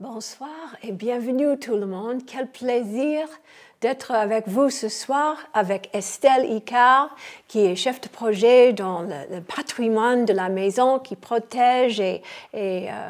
Bonsoir et bienvenue tout le monde. Quel plaisir d'être avec vous ce soir avec Estelle Icard, qui est chef de projet dans le, patrimoine de la maison, qui protège et, euh,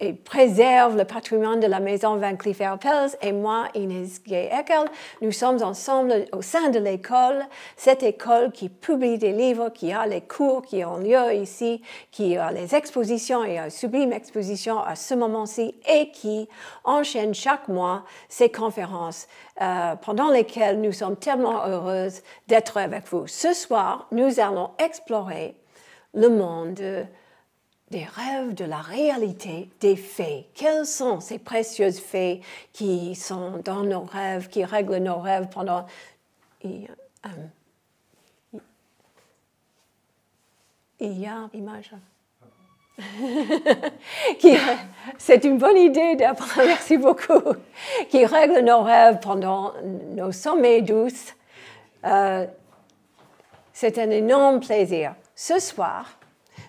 et préserve le patrimoine de la maison Van Cleef Arpels et moi, Inès Gay-Eckel, nous sommes ensemble au sein de l'école, cette école qui publie des livres, qui a les cours qui ont lieu ici, qui a les expositions et une sublime exposition à ce moment-ci et qui enchaîne chaque mois ces conférences euh, pendant lesquelles nous sommes tellement heureuses d'être avec vous. Ce soir, nous allons explorer le monde des rêves, de la réalité, des faits. Quelles sont ces précieuses faits qui sont dans nos rêves, qui règlent nos rêves pendant... Il, y a image. C'est une bonne idée d'apprendre, merci beaucoup, qui règlent nos rêves pendant nos sommets douces. Euh, c'est un énorme plaisir. Ce soir,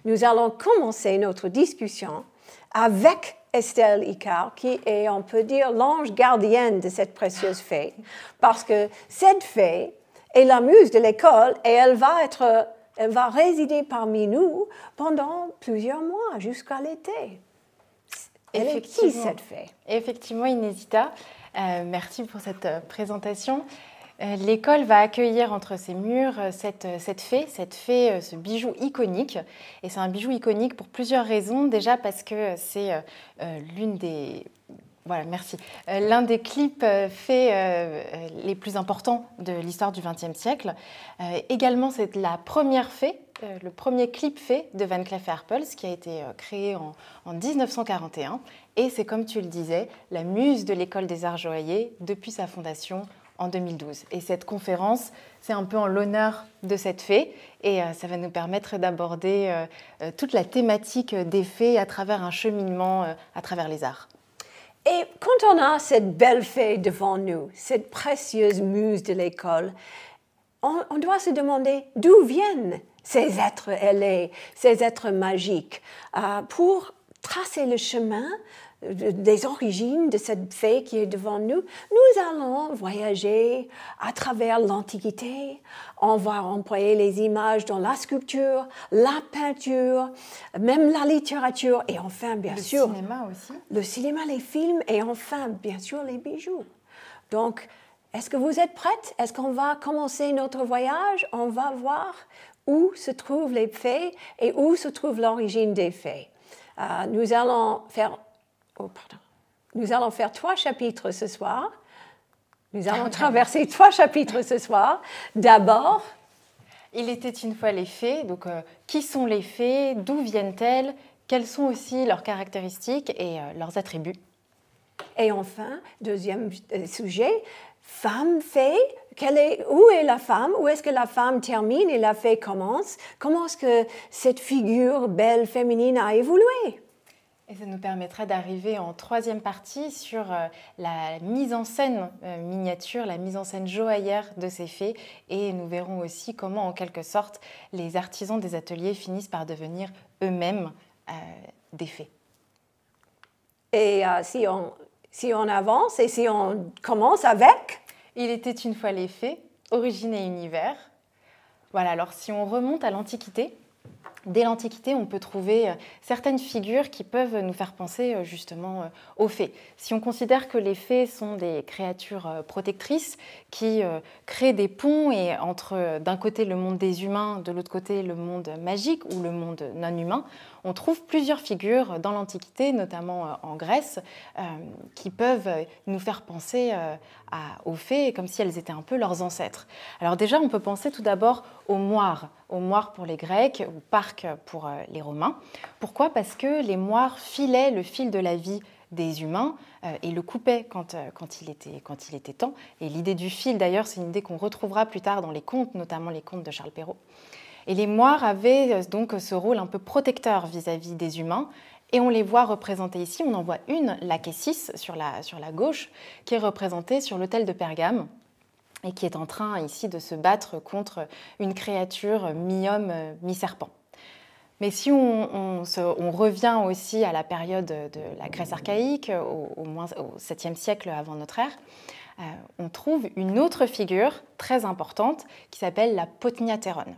nous allons commencer notre discussion avec Estelle Icar qui est, on peut dire, l'ange gardienne de cette précieuse fée, parce que cette fée est la muse de l'école et elle va être, va résider parmi nous pendant plusieurs mois jusqu'à l'été. Elle est qui cette fée Effectivement, Inésita, euh, merci pour cette euh, présentation. Euh, l'école va accueillir entre ses murs euh, euh, cette, fée, cette fée, ce bijou iconique. Et c'est un bijou iconique pour plusieurs raisons. Déjà parce que c'est l'une des voilà, merci. L'un des clips faits les plus importants de l'histoire du XXe siècle. également, c'est la première fée, le premier clip fait de Van Cleef Arpels qui a été créé en, 1941. Et c'est comme tu le disais, la muse de l'école des arts joailliers depuis sa fondation en 2012. Et cette conférence, c'est un peu en l'honneur de cette fée et euh, ça va nous permettre d'aborder euh, euh, toute la thématique des fées à travers un cheminement à travers les arts. Et quand on a cette belle fée devant nous, cette précieuse muse de l'école, on, doit se demander d'où viennent ces êtres ailés, ces êtres magiques, pour tracer le chemin euh, des origines de cette fée qui est devant nous, nous allons voyager à travers l'Antiquité. On va employer les images dans la sculpture, la peinture, même la littérature et enfin, bien sûr, le cinéma aussi. Le cinéma, les films et enfin, bien sûr, les bijoux. Donc, est-ce que vous êtes prête Est-ce qu'on va commencer notre voyage On va voir où se trouvent les fées et où se trouve l'origine des fées. Euh, nous allons faire Oh, pardon. Nous allons faire trois chapitres ce soir. Nous allons ah, traverser trois chapitres ce soir. D'abord, il était une fois les fées. Donc, euh, qui sont les fées D'où viennent-elles Quelles sont aussi leurs caractéristiques et euh, leurs attributs Et enfin, deuxième euh, sujet, femme fée. est, où est la femme Où est-ce que la femme termine et la fée commence Comment est-ce que cette figure belle féminine a évolué et ça nous permettra d'arriver en troisième partie sur euh, la mise en scène euh, miniature, la mise en scène joaillère de ces fées. Et nous verrons aussi comment, en quelque sorte, les artisans des ateliers finissent par devenir eux-mêmes euh, des fées. Et si, on, si on avance et si on commence avec Il était une fois les fées, origine et univers. Voilà, alors si on remonte à l'Antiquité, Dès l'Antiquité, on peut trouver euh, certaines figures qui peuvent nous faire penser euh, justement euh, aux fées. Si on considère que les fées sont des créatures protectrices qui créent des ponts et entre d'un côté le monde des humains, de l'autre côté le monde magique ou le monde non humain, on trouve plusieurs figures dans l'Antiquité, notamment euh, en Grèce, euh, qui peuvent nous faire penser euh, aux fées comme si elles étaient un peu leurs ancêtres. Alors déjà, on peut penser tout d'abord aux moires, aux moires pour les Grecs, ou parcs pour les Romains. Pourquoi Parce que les moires filaient le fil de la vie des humains et le coupaient quand il était temps. Et l'idée du fil, d'ailleurs, c'est une idée qu'on retrouvera plus tard dans les contes, notamment les contes de Charles Perrault. Et les moires avaient euh, donc ce rôle un peu protecteur vis-à-vis des humains. Et on les voit représentées ici. On en voit une, la Kessis, sur la, gauche, qui est représentée sur l'autel de Pergame et qui est en train ici de se battre contre une créature mi-homme, euh, mi-serpent. Mais si on, revient aussi à la période de la Grèce archaïque, au, 7e siècle avant notre ère, euh, on trouve une autre figure très importante qui s'appelle la Potniaterone.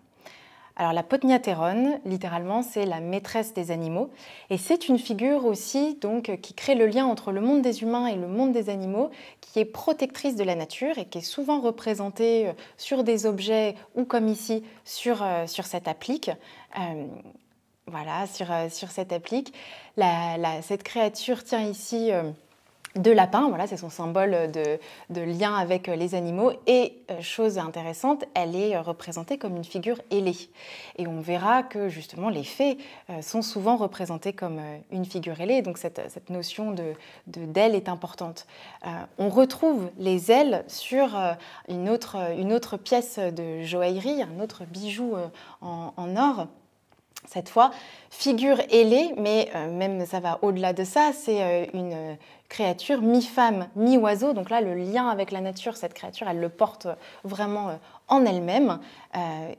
Alors la potniatérone, littéralement, c'est la maîtresse des animaux, et c'est une figure aussi donc qui crée le lien entre le monde des humains et le monde des animaux, qui est protectrice de la nature et qui est souvent représentée euh, sur des objets ou comme ici sur, euh, sur cette applique. Euh, voilà, sur, sur cette applique. cette créature tient ici de lapin, voilà, c'est son symbole de, lien avec euh, les animaux. Et euh, chose intéressante, elle est euh, représentée comme une figure ailée. Et on verra que justement les fées sont souvent représentées comme une figure ailée, donc cette, notion de est importante. on retrouve les ailes sur une autre, pièce de joaillerie, un autre bijou en or cette fois, figure ailée, mais euh, même ça va au-delà de ça, c'est euh, une euh, créature mi-femme, mi-oiseau, donc là le lien avec la nature, cette créature, elle le porte vraiment en elle-même,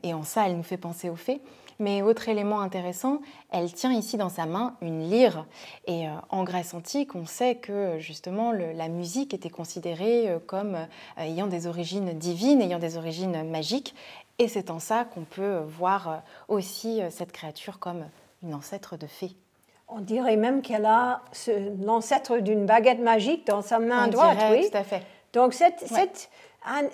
et en ça elle nous fait penser aux fées. Mais autre élément intéressant, elle tient ici dans sa main une lyre. Et en Grèce antique, on sait que justement la musique était considérée comme ayant des origines divines, ayant des origines magiques. Et c'est en ça qu'on peut euh, voir euh, aussi euh, cette créature comme une ancêtre de fée. On dirait même qu'elle a l'ancêtre d'une baguette magique dans sa main On droite. Dirait, oui, tout à fait. Donc cette,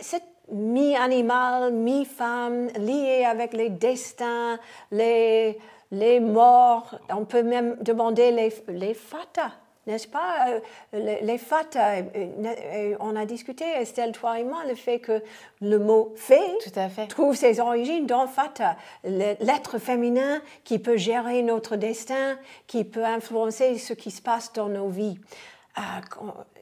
cette, mi-animal, mi-femme, liée avec les destins, les, les morts. On peut même demander les, les fatas n'est-ce pas euh, les, les euh, euh, on a discuté, Estelle, toi et moi, le fait que le mot fait, trouve ses origines dans fata », l'être féminin qui peut gérer notre destin, qui peut influencer ce qui se passe dans nos vies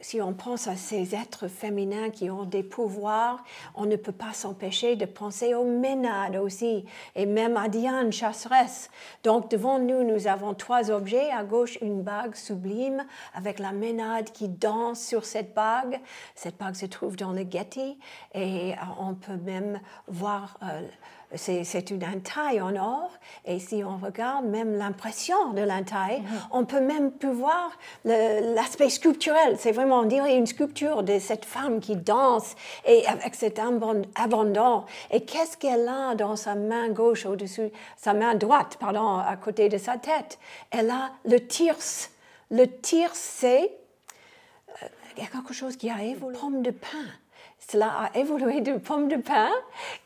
si on pense à ces êtres féminins qui ont des pouvoirs, on ne peut pas s'empêcher de penser aux ménades aussi, et même à Diane, chasseresse. Donc devant nous, nous avons trois objets. À gauche, une bague sublime avec la ménade qui danse sur cette bague. Cette bague se trouve dans le Getty, et on peut même voir... Euh, c'est une entaille en or. Et si on regarde même l'impression de l'entaille, mhm. on peut même plus voir l'aspect sculpturel. C'est vraiment, on dirait, une sculpture de cette femme qui danse et avec cet abandon. Et qu'est-ce qu'elle a dans sa main gauche au-dessus, sa main droite, pardon, à côté de sa tête Elle a le tirse. Le tirse, c'est euh, quelque chose qui arrive Une pomme de pain cela a évolué de pomme de pain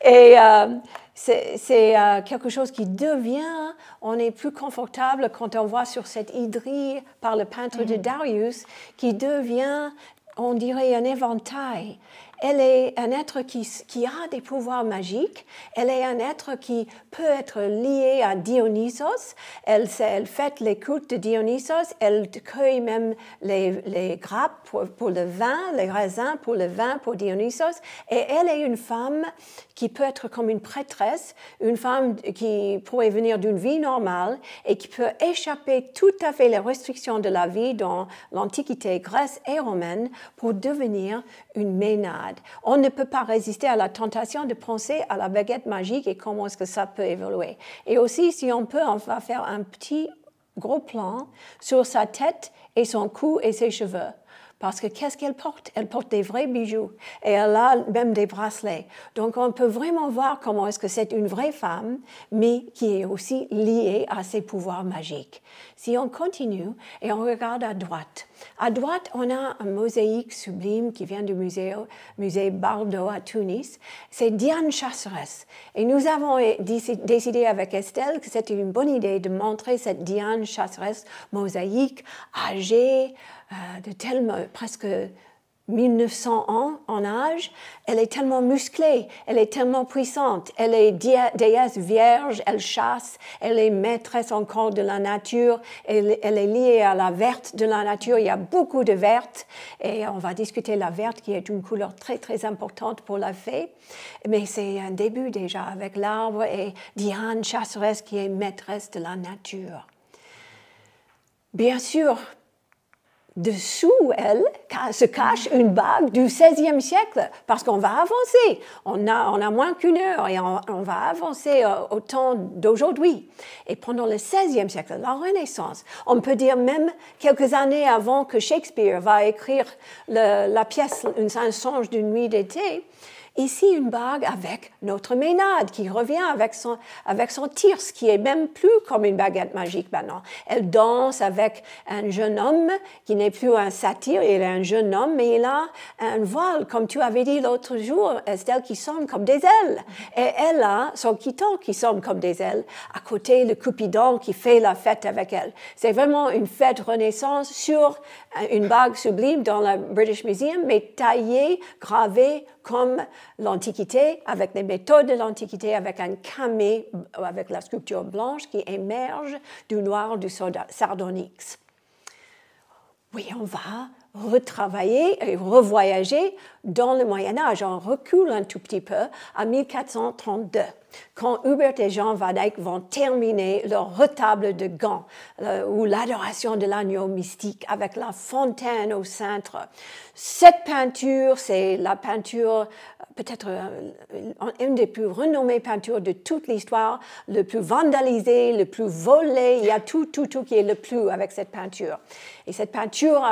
et euh, c'est euh, quelque chose qui devient, on est plus confortable quand on voit sur cette hydrie par le peintre de mm. Darius, qui devient, on dirait, un éventail elle est un être qui, a des pouvoirs magiques, elle est un être qui peut être lié à Dionysos, elle, fait l'écoute les cultes de Dionysos, elle cueille même les, grappes pour, pour, le vin, les raisins pour le vin pour Dionysos, et elle est une femme qui peut être comme une prêtresse, une femme qui pourrait venir d'une vie normale et qui peut échapper tout à fait les restrictions de la vie dans l'Antiquité grecque et romaine pour devenir une ménade. On ne peut pas résister à la tentation de penser à la baguette magique et comment est-ce que ça peut évoluer. Et aussi, si on peut, on faire un petit gros plan sur sa tête et son cou et ses cheveux parce que qu'est-ce qu'elle porte Elle porte des vrais bijoux et elle a même des bracelets. Donc on peut vraiment voir comment est-ce que c'est une vraie femme, mais qui est aussi liée à ses pouvoirs magiques. Si on continue et on regarde à droite, à droite on a un mosaïque sublime qui vient du musée, musée Bardo à Tunis. C'est Diane Chasseresse. Et nous avons décidé avec Estelle que c'était une bonne idée de montrer cette Diane Chasseresse mosaïque, âgée, euh, de tellement, presque 1900 ans en âge, elle est tellement musclée, elle est tellement puissante, elle est déesse vierge, elle chasse, elle est maîtresse encore de la nature, elle, est liée à la verte de la nature, il y a beaucoup de verte, et on va discuter la verte qui est une couleur très très importante pour la fée, mais c'est un début déjà avec l'arbre et Diane chasseresse qui est maîtresse de la nature. Bien sûr, Dessous elle se cache une bague du 16e siècle, parce qu'on va avancer. On a, on a moins qu'une heure et on, va avancer euh, au, temps d'aujourd'hui. Et pendant le 16e siècle, la Renaissance, on peut dire même quelques années avant que Shakespeare va écrire la pièce Un songe d'une nuit d'été, Ici, une bague avec notre Ménade qui revient avec son, avec son tir, ce qui est même plus comme une baguette magique maintenant. Elle danse avec un jeune homme qui n'est plus un satyre, il est un jeune homme, mais il a un voile, comme tu avais dit l'autre jour, Estelle, qui semble comme des ailes. Et elle a son quittant qui semble comme des ailes. À côté, le Cupidon qui fait la fête avec elle. C'est vraiment une fête renaissance sur euh, une bague sublime dans le British Museum, mais taillée, gravée comme l'Antiquité, avec les méthodes de l'Antiquité, avec un camé, euh, avec la sculpture blanche qui émerge du noir du Sardonyx oui, on va retravailler et revoyager dans le Moyen Âge. On recule un tout petit peu à 1432, quand Hubert et Jean Van Eyck vont terminer leur retable de Gand, euh, ou l'adoration de l'agneau mystique avec la fontaine au centre. Cette peinture, c'est la peinture peut-être euh, une des plus renommées peintures de toute l'histoire, le plus vandalisé, le plus volé. Il y a tout, tout, tout qui est le plus avec cette peinture. Et cette peinture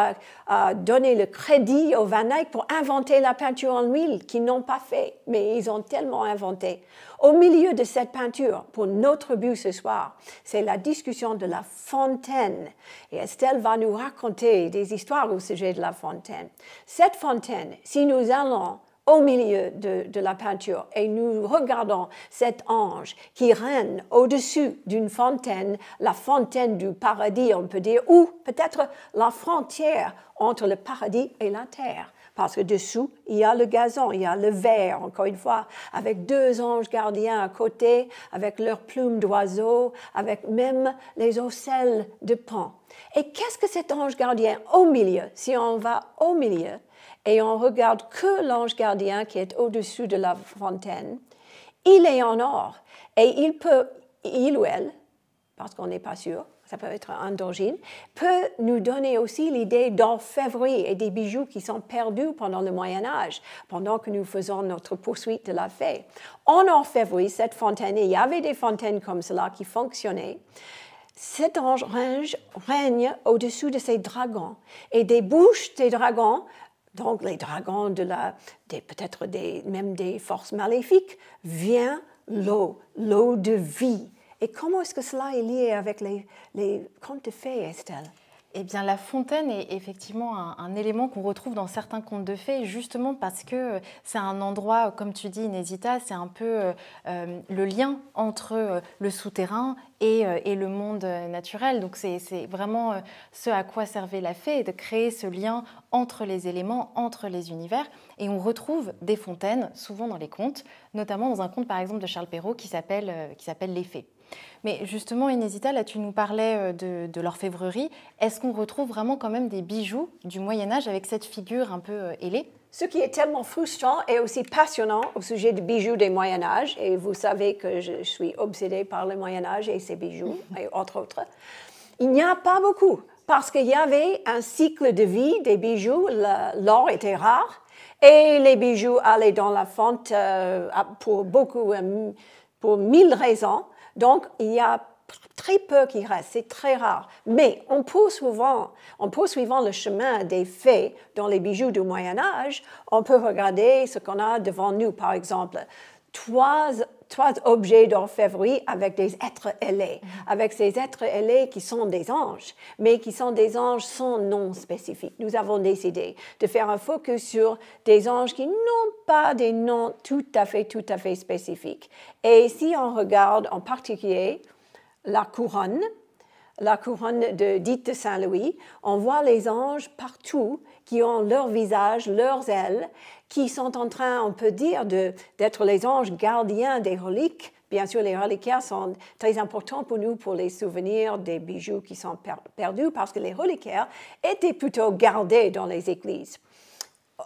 a, donné le crédit aux Van Eyck pour inventer la peinture en huile, qu'ils n'ont pas fait, mais ils ont tellement inventé. Au milieu de cette peinture, pour notre but ce soir, c'est la discussion de la fontaine. Et Estelle va nous raconter des histoires au sujet de la fontaine. Cette fontaine, si nous allons au milieu de, la peinture et nous regardons cet ange qui règne au-dessus d'une fontaine, la fontaine du paradis, on peut dire, ou peut-être la frontière entre le paradis et la terre. Parce que dessous, il y a le gazon, il y a le verre, encore une fois, avec deux anges gardiens à côté, avec leurs plumes d'oiseaux, avec même les ocelles de pan. Et qu'est-ce que cet ange gardien au milieu, si on va au milieu, et on regarde que l'ange gardien qui est au-dessus de la fontaine, il est en or et il peut, il ou elle, parce qu'on n'est pas sûr, ça peut être un d'origine, peut nous donner aussi l'idée d'orfèvrerie et des bijoux qui sont perdus pendant le Moyen Âge, pendant que nous faisons notre poursuite de la fée. En orfèvrerie, cette fontaine, il y avait des fontaines comme cela qui fonctionnaient. Cet ange règne au-dessus de ces dragons et des bouches des dragons donc les dragons, de la, peut-être même des forces maléfiques, vient l'eau, l'eau de vie. Et comment est-ce que cela est lié avec les, les contes de fées, Estelle eh bien, la fontaine est effectivement un, élément qu'on retrouve dans certains contes de fées, justement parce que euh, c'est un endroit, euh, comme tu dis, Inésita, c'est un peu euh, le lien entre le souterrain et, et le monde naturel. Donc, c'est vraiment ce à quoi servait la fée, de créer ce lien entre les éléments, entre les univers. Et on retrouve des fontaines, souvent dans les contes, notamment dans un conte, par exemple, de Charles Perrault qui s'appelle Les Fées. Mais justement, Inésita, là tu nous parlais euh, de, de l'orfèvrerie. Est-ce qu'on retrouve vraiment quand même des bijoux du Moyen Âge avec cette figure un peu euh, ailée ce qui est tellement frustrant et aussi passionnant au sujet des bijoux des Moyen Âge, et vous savez que je suis obsédée par le Moyen Âge et ses bijoux, entre autres, il n'y a pas beaucoup, parce qu'il y avait un cycle de vie des bijoux, l'or était rare, et les bijoux allaient dans la fente euh, pour beaucoup, pour mille raisons. Donc, il y a très peu qui reste, c'est très rare. Mais en poursuivant, le chemin des faits dans les bijoux du Moyen Âge, on peut regarder ce qu'on a devant nous, par exemple. Trois trois objets d'orfèvrerie avec des êtres ailés, avec ces êtres ailés qui sont des anges, mais qui sont des anges sans nom spécifique. Nous avons décidé de faire un focus sur des anges qui n'ont pas des noms tout à fait, tout à fait spécifiques. Et si on regarde en particulier la couronne, la couronne de, dite de Saint-Louis, on voit les anges partout qui ont leur visage, leurs ailes, qui sont en train, on peut dire, d'être les anges gardiens des reliques. Bien sûr, les reliquaires sont très importants pour nous pour les souvenirs des bijoux qui sont perdus parce que les reliquaires étaient plutôt gardés dans les églises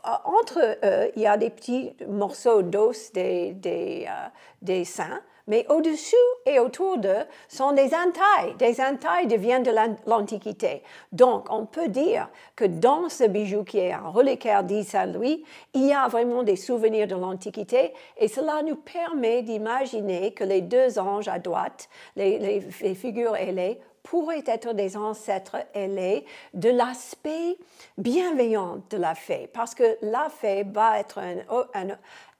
euh, entre eux, il y a des petits morceaux d'os des, des, euh, des, saints mais au-dessus et autour d'eux sont des entailles. Des entailles deviennent de l'Antiquité. Donc, on peut dire que dans ce bijou qui est un reliquaire dit Saint-Louis, il y a vraiment des souvenirs de l'Antiquité et cela nous permet d'imaginer que les deux anges à droite, les, figures ailées, pourraient être des ancêtres ailés de l'aspect bienveillant de la fée, parce que la fée va être un,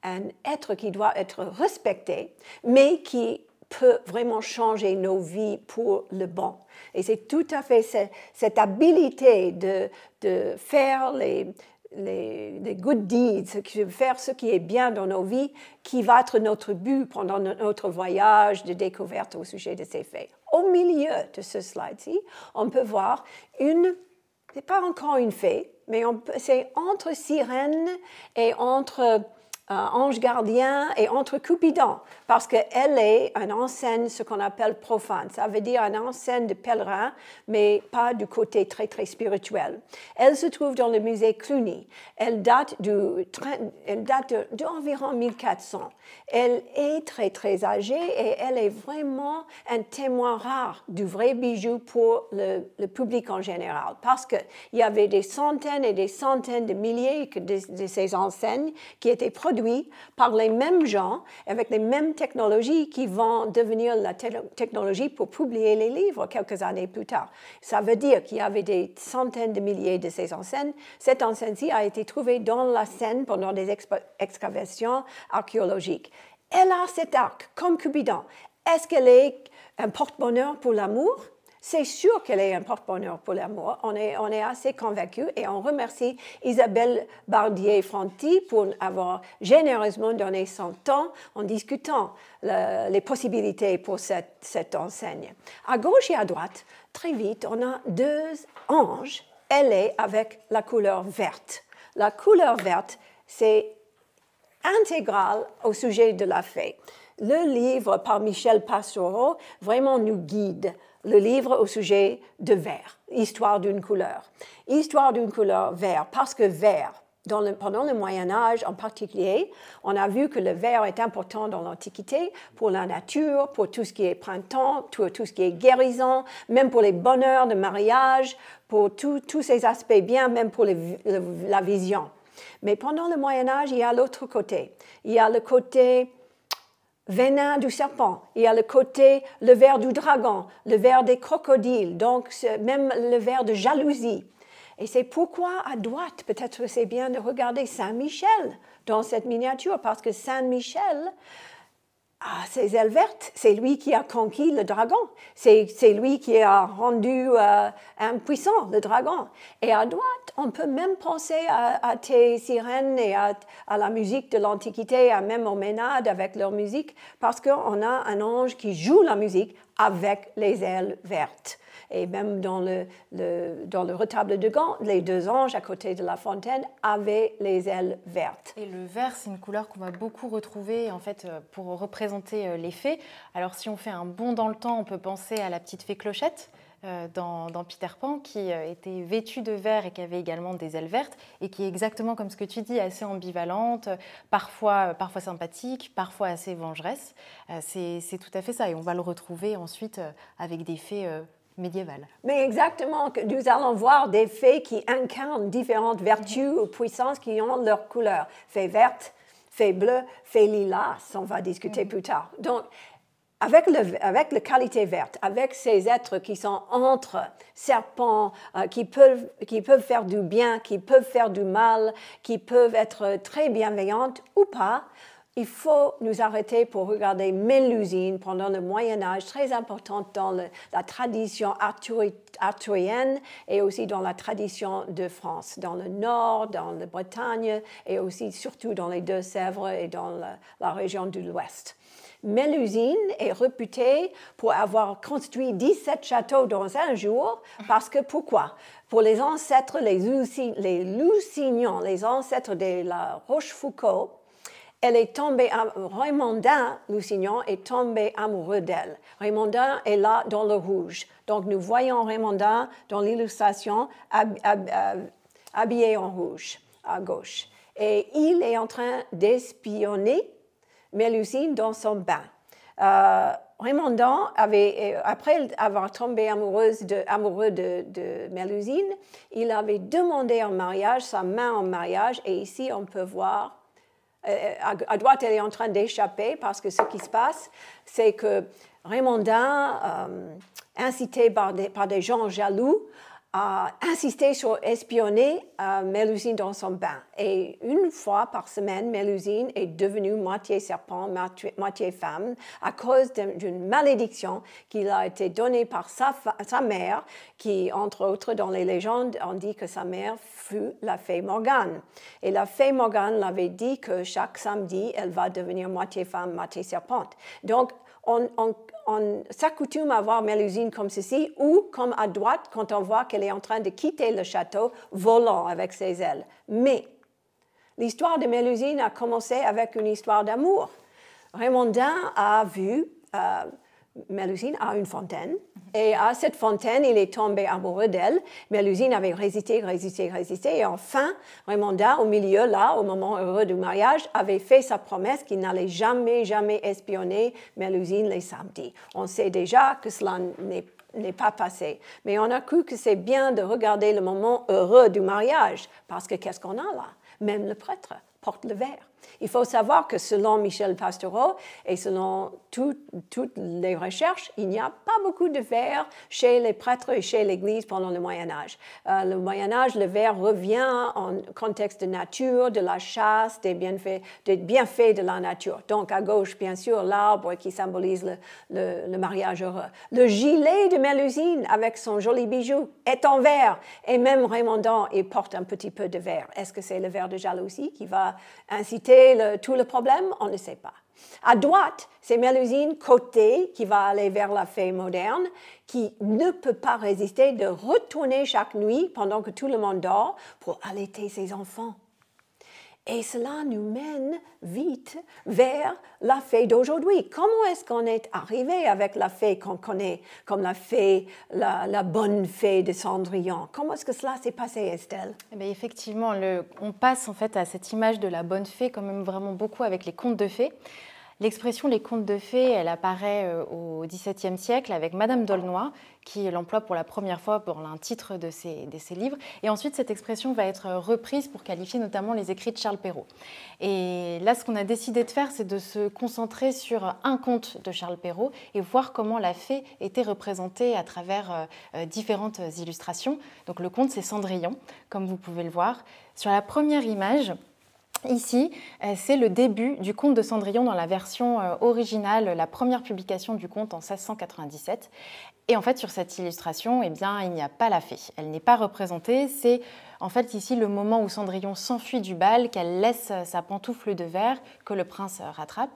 un être qui doit être respecté, mais qui peut vraiment changer nos vies pour le bon. Et c'est tout à fait cette, cette habilité de, de faire les, les, good deeds, de faire ce qui est bien dans nos vies, qui va être notre but pendant notre voyage de découverte au sujet de ces faits. Au milieu de ce slide-ci, on peut voir une, n'est pas encore une fée, mais c'est entre sirène et entre euh, ange gardien et entre Cupidon, parce qu'elle est une enseigne, ce qu'on appelle profane. Ça veut dire une enseigne de pèlerin, mais pas du côté très, très spirituel. Elle se trouve dans le musée Cluny. Elle date, du, elle date d'environ 1400. Elle est très, très âgée et elle est vraiment un témoin rare du vrai bijou pour le, public en général, parce qu'il y avait des centaines et des centaines de milliers de, de ces enseignes qui étaient produites par les mêmes gens, avec les mêmes technologies qui vont devenir la technologie pour publier les livres quelques années plus tard. Ça veut dire qu'il y avait des centaines de milliers de ces enseignes. Cette enseigne-ci a été trouvée dans la Seine pendant des excavations archéologiques. Elle a cet arc Cubidon. Est-ce qu'elle est un porte-bonheur pour l'amour c'est sûr qu'elle est un porte-bonheur pour l'amour. On est, assez convaincu et on remercie Isabelle Bardier-Franti pour avoir généreusement donné son temps en discutant les possibilités pour cette, enseigne. À gauche et à droite, très vite, on a deux anges Elle est avec la couleur verte. La couleur verte, c'est intégral au sujet de la fée. Le livre par Michel Pastoreau vraiment nous guide le livre au sujet de vert, histoire d'une couleur. Histoire d'une couleur vert, parce que vert, pendant le Moyen Âge en particulier, on a vu que le vert est important dans l'Antiquité pour la nature, pour tout ce qui est printemps, tout, tout ce qui est guérison, même pour les bonheurs de mariage, pour tous ces aspects bien, même pour la vision. Mais pendant le Moyen Âge, il y a l'autre côté. Il y a le côté venin du serpent, il y a le côté, le verre du dragon, le verre des crocodiles, donc même le verre de jalousie. Et c'est pourquoi à droite, peut-être c'est bien de regarder Saint-Michel dans cette miniature, parce que Saint-Michel ah, ses ailes vertes, c'est lui qui a conquis le dragon, c'est lui qui a rendu impuissant euh, le dragon. Et à droite, on peut même penser à, tes sirènes et à, à la musique de l'Antiquité, à même aux Ménades avec leur musique, parce qu'on a un ange qui joue la musique avec les ailes vertes et même dans le, dans le retable de Gand, les deux anges à côté de la fontaine avaient les ailes vertes. Et le vert, c'est une couleur qu'on va beaucoup retrouver en fait euh, pour représenter euh, les fées. Alors si on fait un bond dans le temps, on peut penser à la petite fée clochette. Euh, dans, dans, Peter Pan, qui était vêtue de vert et qui avait également des ailes vertes, et qui est exactement comme ce que tu dis, assez ambivalente, parfois, parfois sympathique, parfois assez vengeresse. C'est tout à fait ça, et on va le retrouver ensuite avec des faits mais exactement, nous allons voir des fées qui incarnent différentes vertus ou puissances qui ont leur couleur. Fée verte, fée bleue, fée lilas, on va discuter mm. plus tard. Donc, avec, le, avec la qualité verte, avec ces êtres qui sont entre serpents, euh, qui, peuvent, qui peuvent faire du bien, qui peuvent faire du mal, qui peuvent être très bienveillantes ou pas, il faut nous arrêter pour regarder Mélusine pendant le Moyen Âge, très importante dans la tradition arthurienne et aussi dans la tradition de France, dans le nord, dans la Bretagne et aussi surtout dans les Deux-Sèvres et dans la, région de l'Ouest. Mélusine est réputée pour avoir construit 17 châteaux dans un jour, parce que pourquoi Pour les ancêtres, les, les Lusignans, les ancêtres de la Rochefoucauld, elle est tombée, Raymondin Lusignan est tombé amoureux d'elle. Raymondin est là dans le rouge. Donc nous voyons Raymondin dans l'illustration euh, habillé en rouge à gauche. Et il est en train d'espionner Mélusine dans son bain. Euh, Raymondin avait, euh, après avoir tombé amoureuse de, amoureux de, de Mélusine, il avait demandé en mariage, sa main en mariage, et ici on peut voir euh, euh, à droite, elle est en train d'échapper parce que ce qui se passe, c'est que Raymondin, euh, incité par des, par des gens jaloux, a insisté sur espionner euh, Mélusine dans son bain. Et une fois par semaine, Mélusine est devenue moitié serpent, moitié, femme, à cause d'une malédiction qui lui a été donnée par sa, sa, mère, qui, entre autres, dans les légendes, on dit que sa mère fut la fée Morgane. Et la fée Morgane l'avait dit que chaque samedi, elle va devenir moitié femme, moitié serpente. Donc, on, on s'accoutume à voir Mélusine comme ceci, ou comme à droite quand on voit qu'elle est en train de quitter le château, volant avec ses ailes. Mais l'histoire de Mélusine a commencé avec une histoire d'amour. Raymondin a vu euh, Mélusine à une fontaine et à cette fontaine, il est tombé amoureux d'elle, mais l'usine avait résisté, résisté, résisté. Et enfin, Raymonda, au milieu, là, au moment heureux du mariage, avait fait sa promesse qu'il n'allait jamais, jamais espionner Mélusine les samedis. On sait déjà que cela n'est pas passé. Mais on a cru que c'est bien de regarder le moment heureux du mariage, parce que qu'est-ce qu'on a là Même le prêtre porte le verre. Il faut savoir que selon Michel Pastoreau et selon toutes les recherches, il n'y a pas beaucoup de verre chez les prêtres et chez l'Église pendant le Moyen Âge. Euh, le Moyen Âge, le verre revient en contexte de nature, de la chasse, des bienfaits, des bienfaits de la nature. Donc à gauche, bien sûr, l'arbre qui symbolise le, mariage heureux. Le gilet de Mélusine avec son joli bijou est en verre et même Raymondant il porte un petit peu de verre. Est-ce que c'est le verre de jalousie qui va inciter tout le problème On ne sait pas. À droite, c'est Mélusine Côté qui va aller vers la fée moderne, qui ne peut pas résister de retourner chaque nuit pendant que tout le monde dort pour allaiter ses enfants. Et cela nous mène vite vers la fée d'aujourd'hui. Comment est-ce qu'on est arrivé avec la fée qu'on connaît, comme la fée, la, bonne fée de Cendrillon Comment est-ce que cela s'est passé, Estelle eh bien, Effectivement, on passe en fait à cette image de la bonne fée, quand même vraiment beaucoup avec les contes de fées. L'expression les contes de fées, elle apparaît euh, au XVIIe siècle avec Madame d'Aulnoy, qui l'emploie pour la première fois pour un titre de ses, livres. Et ensuite, cette expression va être reprise pour qualifier notamment les écrits de Charles Perrault. Et là, ce qu'on a décidé de faire, c'est de se concentrer sur un conte de Charles Perrault et voir comment la fée était représentée à travers euh, euh, différentes illustrations. Donc le conte, c'est Cendrillon, comme vous pouvez le voir. Sur la première image, Ici, euh, c'est le début du conte de Cendrillon dans la version euh, originale, la première publication du conte en 1697. Et en fait, sur cette illustration, eh bien, il n'y a pas la fée. Elle n'est pas représentée. C'est en fait ici le moment où Cendrillon s'enfuit du bal, qu'elle laisse sa pantoufle de verre que le prince rattrape.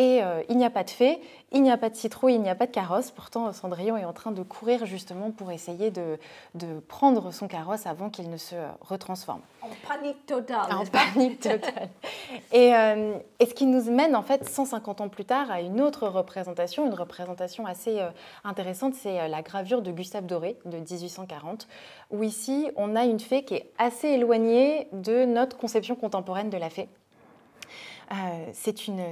Et euh, il n'y a pas de fée, il n'y a pas de citrouille, il n'y a pas de carrosse. Pourtant, Cendrillon est en train de courir justement pour essayer de, prendre son carrosse avant qu'il ne se retransforme. En panique totale. En panique totale. Euh, et, ce qui nous mène en fait 150 ans plus tard à une autre représentation, une représentation assez euh, intéressante, c'est c'est euh, la gravure de Gustave Doré de 1840, où ici on a une fée qui est assez éloignée de notre conception contemporaine de la fée. Euh, c'est une,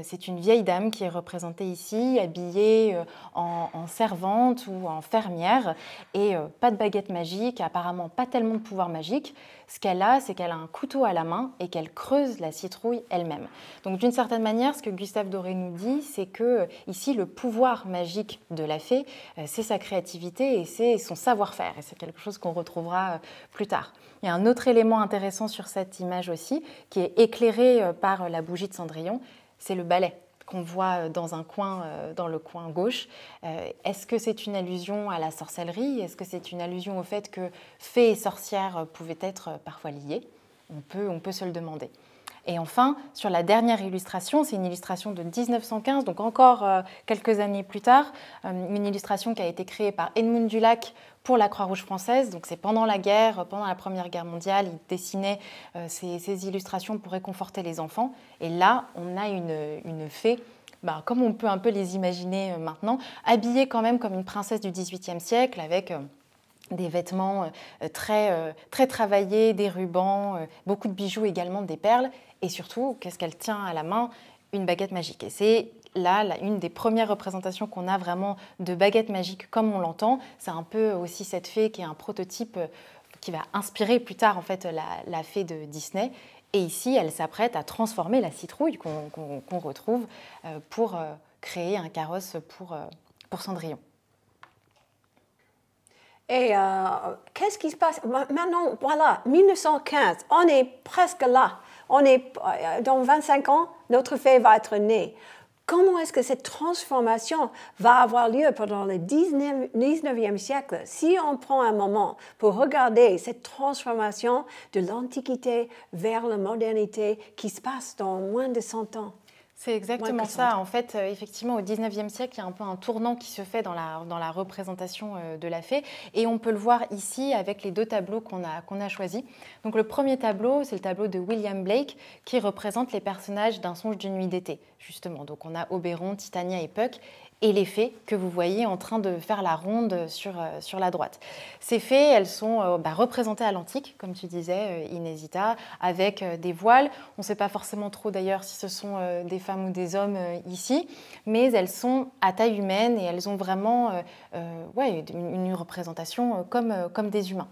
vieille dame qui est représentée ici, habillée euh, en, servante ou en fermière, et euh, pas de baguette magique, apparemment pas tellement de pouvoir magique. Ce qu'elle a, c'est qu'elle a un couteau à la main et qu'elle creuse la citrouille elle-même. Donc d'une certaine manière, ce que Gustave Doré nous dit, c'est que ici, le pouvoir magique de la fée, c'est sa créativité et c'est son savoir-faire. Et c'est quelque chose qu'on retrouvera plus tard. Il y a un autre élément intéressant sur cette image aussi, qui est éclairé par la bougie de c'est le ballet qu'on voit euh, dans un coin, euh, dans le coin gauche. Euh, est-ce que c'est une allusion à la sorcellerie Est-ce que c'est une allusion au fait que fées et sorcières pouvaient être parfois liées on peut, on peut se le demander. Et enfin, sur la dernière illustration, c'est une illustration de 1915, donc encore quelques années plus tard, une illustration qui a été créée par Edmund Dulac pour la Croix-Rouge française. Donc c'est pendant la guerre, pendant la Première Guerre mondiale, il dessinait euh, ces, illustrations pour réconforter les enfants. Et là, on a une, fée. Bah, comme on peut un peu les imaginer euh, maintenant, habillée quand même comme une princesse du XVIIIe siècle, avec euh, des vêtements très, très travaillés, des rubans, beaucoup de bijoux également, des perles, et surtout, qu'est-ce qu'elle tient à la main Une baguette magique. Et c'est là, une des premières représentations qu'on a vraiment de baguette magique comme on l'entend, c'est un peu aussi cette fée qui est un prototype euh, qui va inspirer plus tard en fait la, fée de Disney. Et ici, elle s'apprête à transformer la citrouille qu'on retrouve euh, pour euh, créer un carrosse pour, Cendrillon. Et qu'est-ce qui se passe Maintenant, voilà, 1915, on est presque là. On est, dans 25 ans, notre fée va être née. Comment est-ce que cette transformation va avoir lieu pendant le 19, e siècle Si on prend un moment pour regarder cette transformation de l'Antiquité vers la modernité qui se passe dans moins de 100 ans. C'est exactement ça. En fait, euh, effectivement, au 19e siècle, il y a un peu un tournant qui se fait dans la, dans la représentation euh, de la fée. Et on peut le voir ici avec les deux tableaux qu'on a, qu'on a choisis. Donc, le premier tableau, c'est le tableau de William Blake qui représente les personnages d'un songe d'une nuit d'été, justement. Donc, on a Oberon, Titania et Puck et les fées que vous voyez en train de faire la ronde sur, euh, sur la droite. Ces fées, elles sont euh, bah, représentées à l'antique, comme tu disais, euh, Inésita, avec des voiles. On ne sait pas forcément trop d'ailleurs si ce sont des femmes ou des hommes ici, mais elles sont à taille humaine et elles ont vraiment ouais, une, une représentation comme, comme des humains.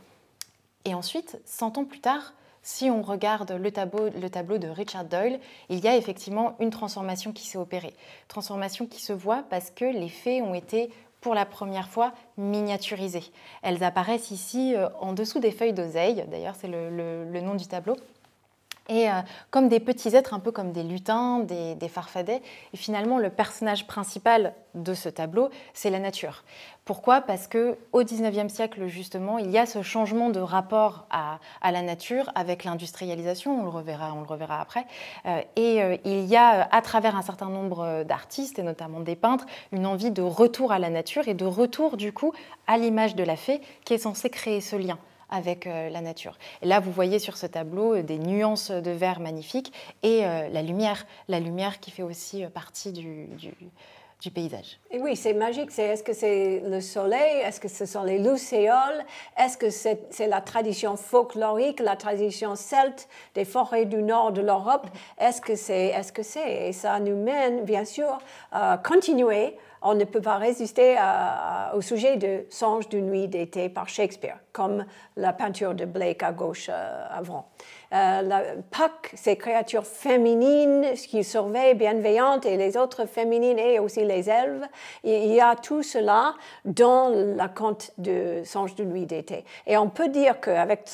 Et ensuite, 100 ans plus tard, si on regarde le tableau, de Richard Doyle, il y a effectivement une transformation qui s'est opérée. Transformation qui se voit parce que les faits ont été pour la première fois miniaturisées. Elles apparaissent ici euh, en dessous des feuilles d'oseille, d'ailleurs c'est le, nom du tableau, et euh, comme des petits êtres, un peu comme des lutins, des, farfadets. Et finalement, le personnage principal de ce tableau, c'est la nature. Pourquoi Parce que au XIXe siècle, justement, il y a ce changement de rapport à, la nature avec l'industrialisation. On le reverra, on le reverra après. Euh, et euh, il y a, à travers un certain nombre d'artistes et notamment des peintres, une envie de retour à la nature et de retour du coup à l'image de la fée qui est censée créer ce lien avec euh, la nature. Et là, vous voyez sur ce tableau euh, des nuances de vert magnifiques et euh, la lumière, la lumière qui fait aussi partie du, paysage. Et oui, c'est magique. C'est est-ce que c'est le soleil Est-ce que ce sont les lucéoles Est-ce que c'est la tradition folklorique, la tradition celte des forêts du nord de l'Europe Est-ce que c'est Est-ce que c'est Et ça nous mène, bien sûr, à continuer on ne peut pas résister au sujet de Songe d'une nuit d'été par Shakespeare, comme la peinture de Blake à gauche euh, avant. Pâques, euh, Puck, ces créatures féminines qui surveillent bienveillantes et les autres féminines et aussi les elfes. Il y a tout cela dans la conte de Songe de nuit d'été. Et on peut dire qu'avec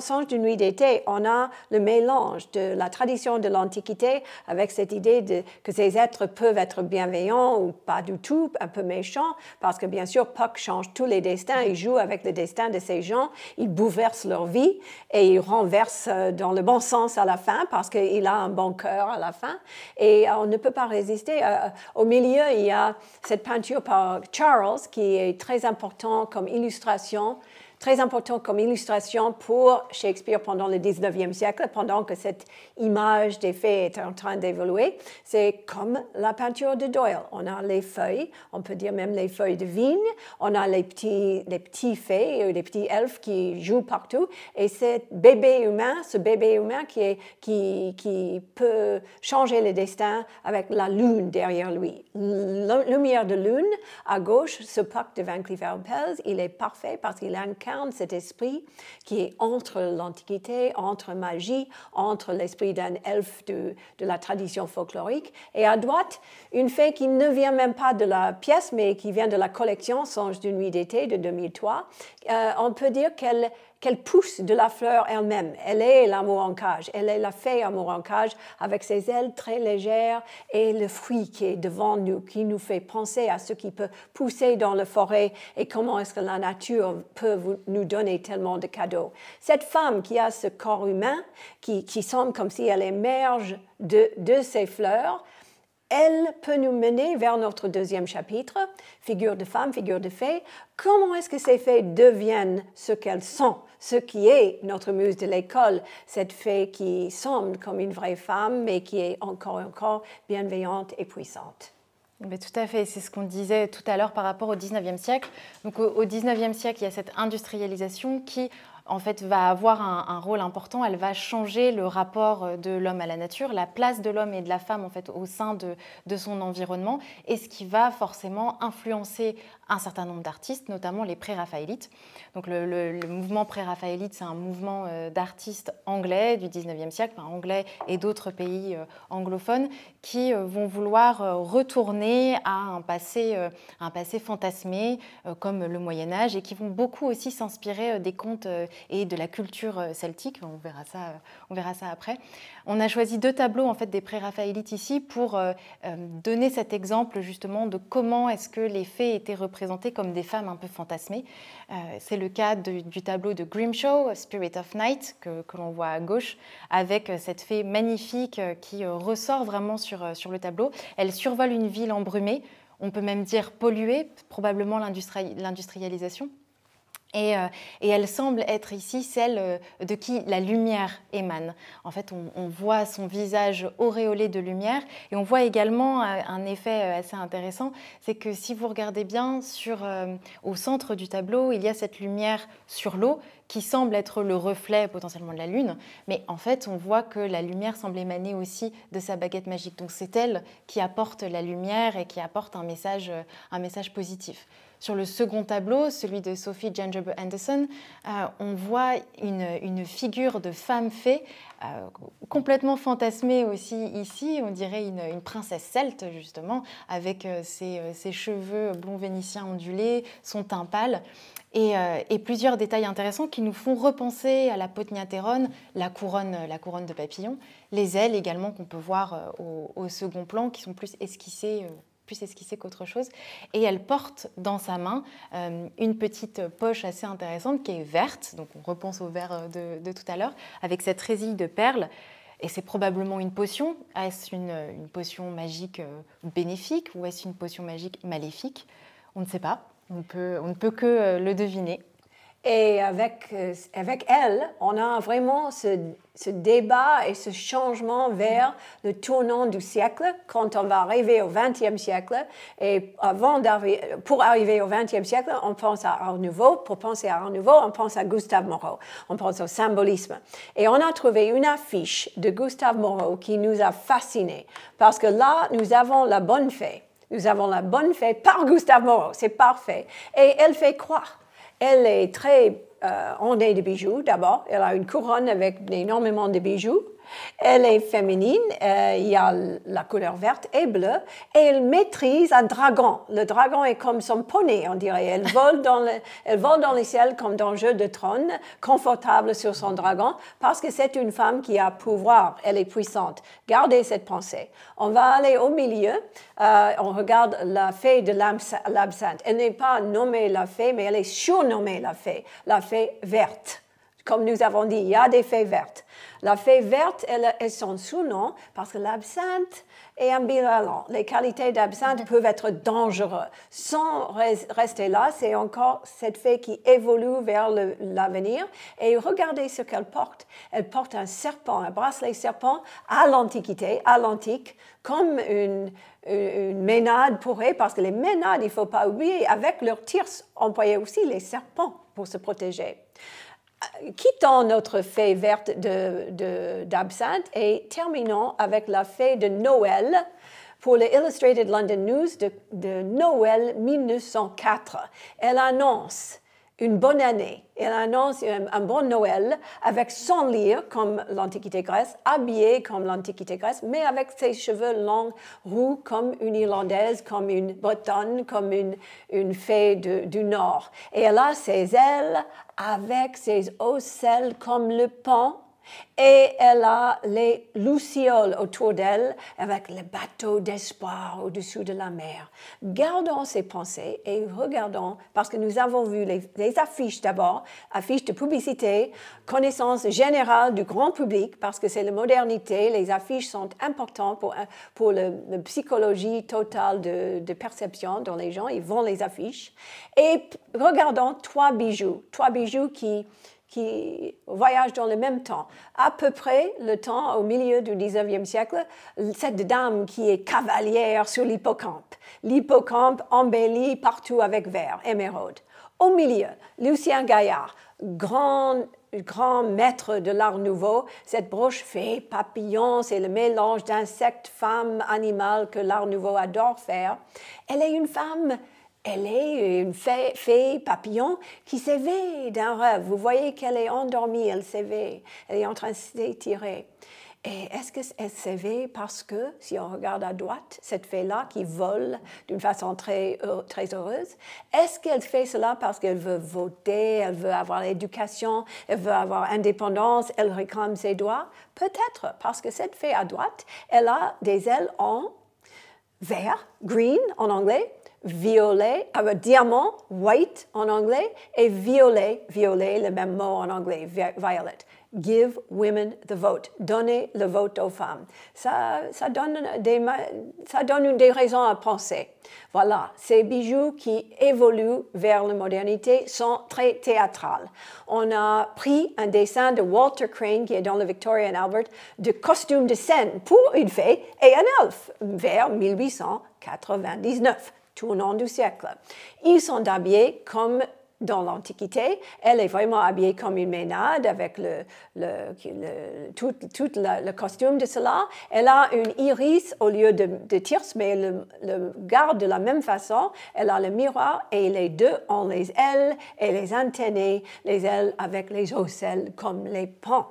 Songe de nuit d'été, on a le mélange de la tradition de l'Antiquité avec cette idée de, que ces êtres peuvent être bienveillants ou pas du tout, un peu méchants, parce que bien sûr, Puck change tous les destins, il joue avec le destin de ces gens, il bouleverse leur vie et il renverse euh, dans le bon sens à la fin parce qu'il a un bon cœur à la fin. Et euh, on ne peut pas résister. Euh, euh, au milieu, il y a cette peinture par Charles qui est très importante comme illustration très important comme illustration pour Shakespeare pendant le 19e siècle, pendant que cette image des fées est en train d'évoluer. C'est comme la peinture de Doyle. On a les feuilles, on peut dire même les feuilles de vigne, on a les petits, les petits fées, les petits elfes qui jouent partout, et ce bébé humain, ce bébé humain qui, est, qui, qui peut changer le destin avec la lune derrière lui. Lumière de lune, à gauche, ce pacte de Van Cleef Arpels, il est parfait parce qu'il incarne cet esprit qui est entre l'Antiquité, entre magie, entre l'esprit d'un elfe de, la tradition folklorique. Et à droite, une fée qui ne vient même pas de la pièce, mais qui vient de la collection Songe d'une nuit d'été de 2003. Euh, on peut dire qu'elle qu'elle pousse de la fleur elle-même. Elle est l'amour en cage. Elle est la fée amour en cage avec ses ailes très légères et le fruit qui est devant nous, qui nous fait penser à ce qui peut pousser dans la forêt et comment est-ce que la nature peut nous donner tellement de cadeaux. Cette femme qui a ce corps humain, qui, semble comme si elle émerge de, de ces fleurs, elle peut nous mener vers notre deuxième chapitre, figure de femme, figure de fée. Comment est-ce que ces fées deviennent ce qu'elles sont, ce qui est notre muse de l'école, cette fée qui semble comme une vraie femme, mais qui est encore et encore bienveillante et puissante. Mais tout à fait, c'est ce qu'on disait tout à l'heure par rapport au 19e siècle. Donc au 19e siècle, il y a cette industrialisation qui en fait, va avoir un, rôle important. Elle va changer le rapport euh, de l'homme à la nature, la place de l'homme et de la femme en fait au sein de, son environnement, et ce qui va forcément influencer un certain nombre d'artistes, notamment les pré-raphaélites. Donc le, mouvement pré-raphaélite, c'est un mouvement euh, d'artistes anglais du 19e siècle, anglais et d'autres pays euh, anglophones, qui vont vouloir retourner à un passé, un passé fantasmé comme le Moyen Âge, et qui vont beaucoup aussi s'inspirer des contes et de la culture euh, celtique. On verra ça, euh, on verra ça après. On a choisi deux tableaux en fait des pré-raphaélites ici pour euh, donner cet exemple justement de comment est-ce que les fées étaient représentées comme des femmes un peu fantasmées. c'est le cas du tableau de Grimshaw, Spirit of Night, que, que l'on voit à gauche, avec cette fée magnifique qui ressort vraiment sur, sur le tableau. Elle survole une ville embrumée, on peut même dire polluée, probablement l'industrialisation. Euh, et, elle semble être ici celle euh, de qui la lumière émane. En fait, on, voit son visage auréolé de lumière et on voit également euh, un effet assez intéressant, c'est que si vous regardez bien au centre du tableau, il y a cette lumière sur l'eau qui semble être le reflet potentiellement de la Lune, mais en fait on voit que la lumière semble émaner aussi de sa baguette magique. Donc c'est elle qui apporte la lumière et qui apporte un message positif. Sur le second tableau, celui de Sophie Gingerber Anderson, euh, on voit une, figure de femme fée euh, complètement fantasmée aussi ici. On dirait une, princesse celte, justement, avec euh, ses, cheveux blonds vénitiens ondulés, son teint pâle. Et, plusieurs détails intéressants qui nous font repenser à la potniatérone, la couronne, la couronne de papillon, les ailes également qu'on peut voir au, second plan, qui sont plus esquissées plus esquissé qu'autre chose. Et elle porte dans sa main euh, une petite poche assez intéressante qui est verte, donc on repense au vert euh, de, tout à l'heure, avec cette résille de perles. Et c'est probablement une potion. Est-ce une, potion magique euh, bénéfique ou est-ce une potion magique maléfique On ne sait pas. On, peut, on ne peut que le deviner. Et avec, euh, avec elle, on a vraiment ce, ce, débat et ce changement vers le tournant du siècle, quand on va arriver au XXe siècle. Et avant pour arriver au XXe siècle, on pense à Art Nouveau. Pour penser à Art Nouveau, on pense à Gustave Moreau. On pense au symbolisme. Et on a trouvé une affiche de Gustave Moreau qui nous a fascinés. Parce que là, nous avons la bonne fée. Nous avons la bonne fée par Gustave Moreau. C'est parfait. Et elle fait croire elle est très euh, de bijoux d'abord. Elle a une couronne avec énormément de bijoux. Elle est féminine, euh, il y a la couleur verte et bleue, et elle maîtrise un dragon. Le dragon est comme son poney, on dirait. Elle vole dans le, elle vole dans les ciel comme dans jeu de trône, confortable sur son dragon, parce que c'est une femme qui a pouvoir, elle est puissante. Gardez cette pensée. On va aller au milieu, euh, on regarde la fée de l'absinthe. Elle n'est pas nommée la fée, mais elle est surnommée la fée, la fée verte. Comme nous avons dit, il y a des fées vertes. La fée verte elle, est son sous-nom parce que l'absinthe est ambivalent. Les qualités d'absinthe peuvent être dangereuses. Sans rester là, c'est encore cette fée qui évolue vers l'avenir. Et regardez ce qu'elle porte. Elle porte un serpent, un bracelet serpent à l'Antiquité, à l'Antique, comme une, une ménade pourrait, parce que les ménades, il ne faut pas oublier, avec leurs tirs, employaient aussi les serpents pour se protéger quittons notre fée verte d'absinthe de, d'absinthe et terminons avec la fée de Noël pour le Illustrated London News de Noël 1904. Elle annonce une bonne année. Elle annonce un, bon Noël avec son lyre comme l'Antiquité grecque, habillée comme l'Antiquité grecque, mais avec ses cheveux longs, roux comme une Irlandaise, comme une Bretonne, comme une, une fée du Nord. Et elle a ses ailes avec ses ocelles comme le pan et elle a les lucioles autour d'elle avec le bateau d'espoir au-dessus de la mer. Gardons ces pensées et regardons, parce que nous avons vu les, affiches d'abord, affiches de publicité, connaissance générale du grand public, parce que c'est la modernité, les affiches sont importantes pour, pour la, psychologie totale de, perception dont les gens, ils vont les affiches. Et regardons trois bijoux, trois bijoux qui qui voyage dans le même temps. À peu près le temps au milieu du 19e siècle, cette dame qui est cavalière sur l'hippocampe, l'hippocampe embellie partout avec vert, émeraude. Au milieu, Lucien Gaillard, grand, grand maître de l'art nouveau, cette broche fait papillon, c'est le mélange d'insectes, femmes, animaux que l'art nouveau adore faire. Elle est une femme elle est une fée, papillon qui s'éveille d'un rêve. Vous voyez qu'elle est endormie, elle s'éveille, elle est en train de s'étirer. Et est-ce qu'elle s'éveille parce que, si on regarde à droite, cette fée-là qui vole d'une façon très, très heureuse, est-ce qu'elle fait cela parce qu'elle veut voter, elle veut avoir l'éducation, elle veut avoir indépendance, elle réclame ses droits Peut-être, parce que cette fée à droite, elle a des ailes en vert, green en anglais, violet, euh, diamant, white en anglais, et violet, violet, le même mot en anglais, violet. Give women the vote. Donnez le vote aux femmes. Ça, ça, donne des, ça donne des raisons à penser. Voilà, ces bijoux qui évoluent vers la modernité sont très théâtrales. On a pris un dessin de Walter Crane, qui est dans le Victoria Albert, de costume de scène pour une fée et un elfe vers 1899 tournant du siècle. Ils sont habillés comme dans l'Antiquité. Elle est vraiment habillée comme une ménade avec le, tout, le costume de cela. Elle a une iris au lieu de, de mais elle le, garde de la même façon. Elle a le miroir et les deux ont les ailes et les antennes, les ailes avec les ocelles comme les pans.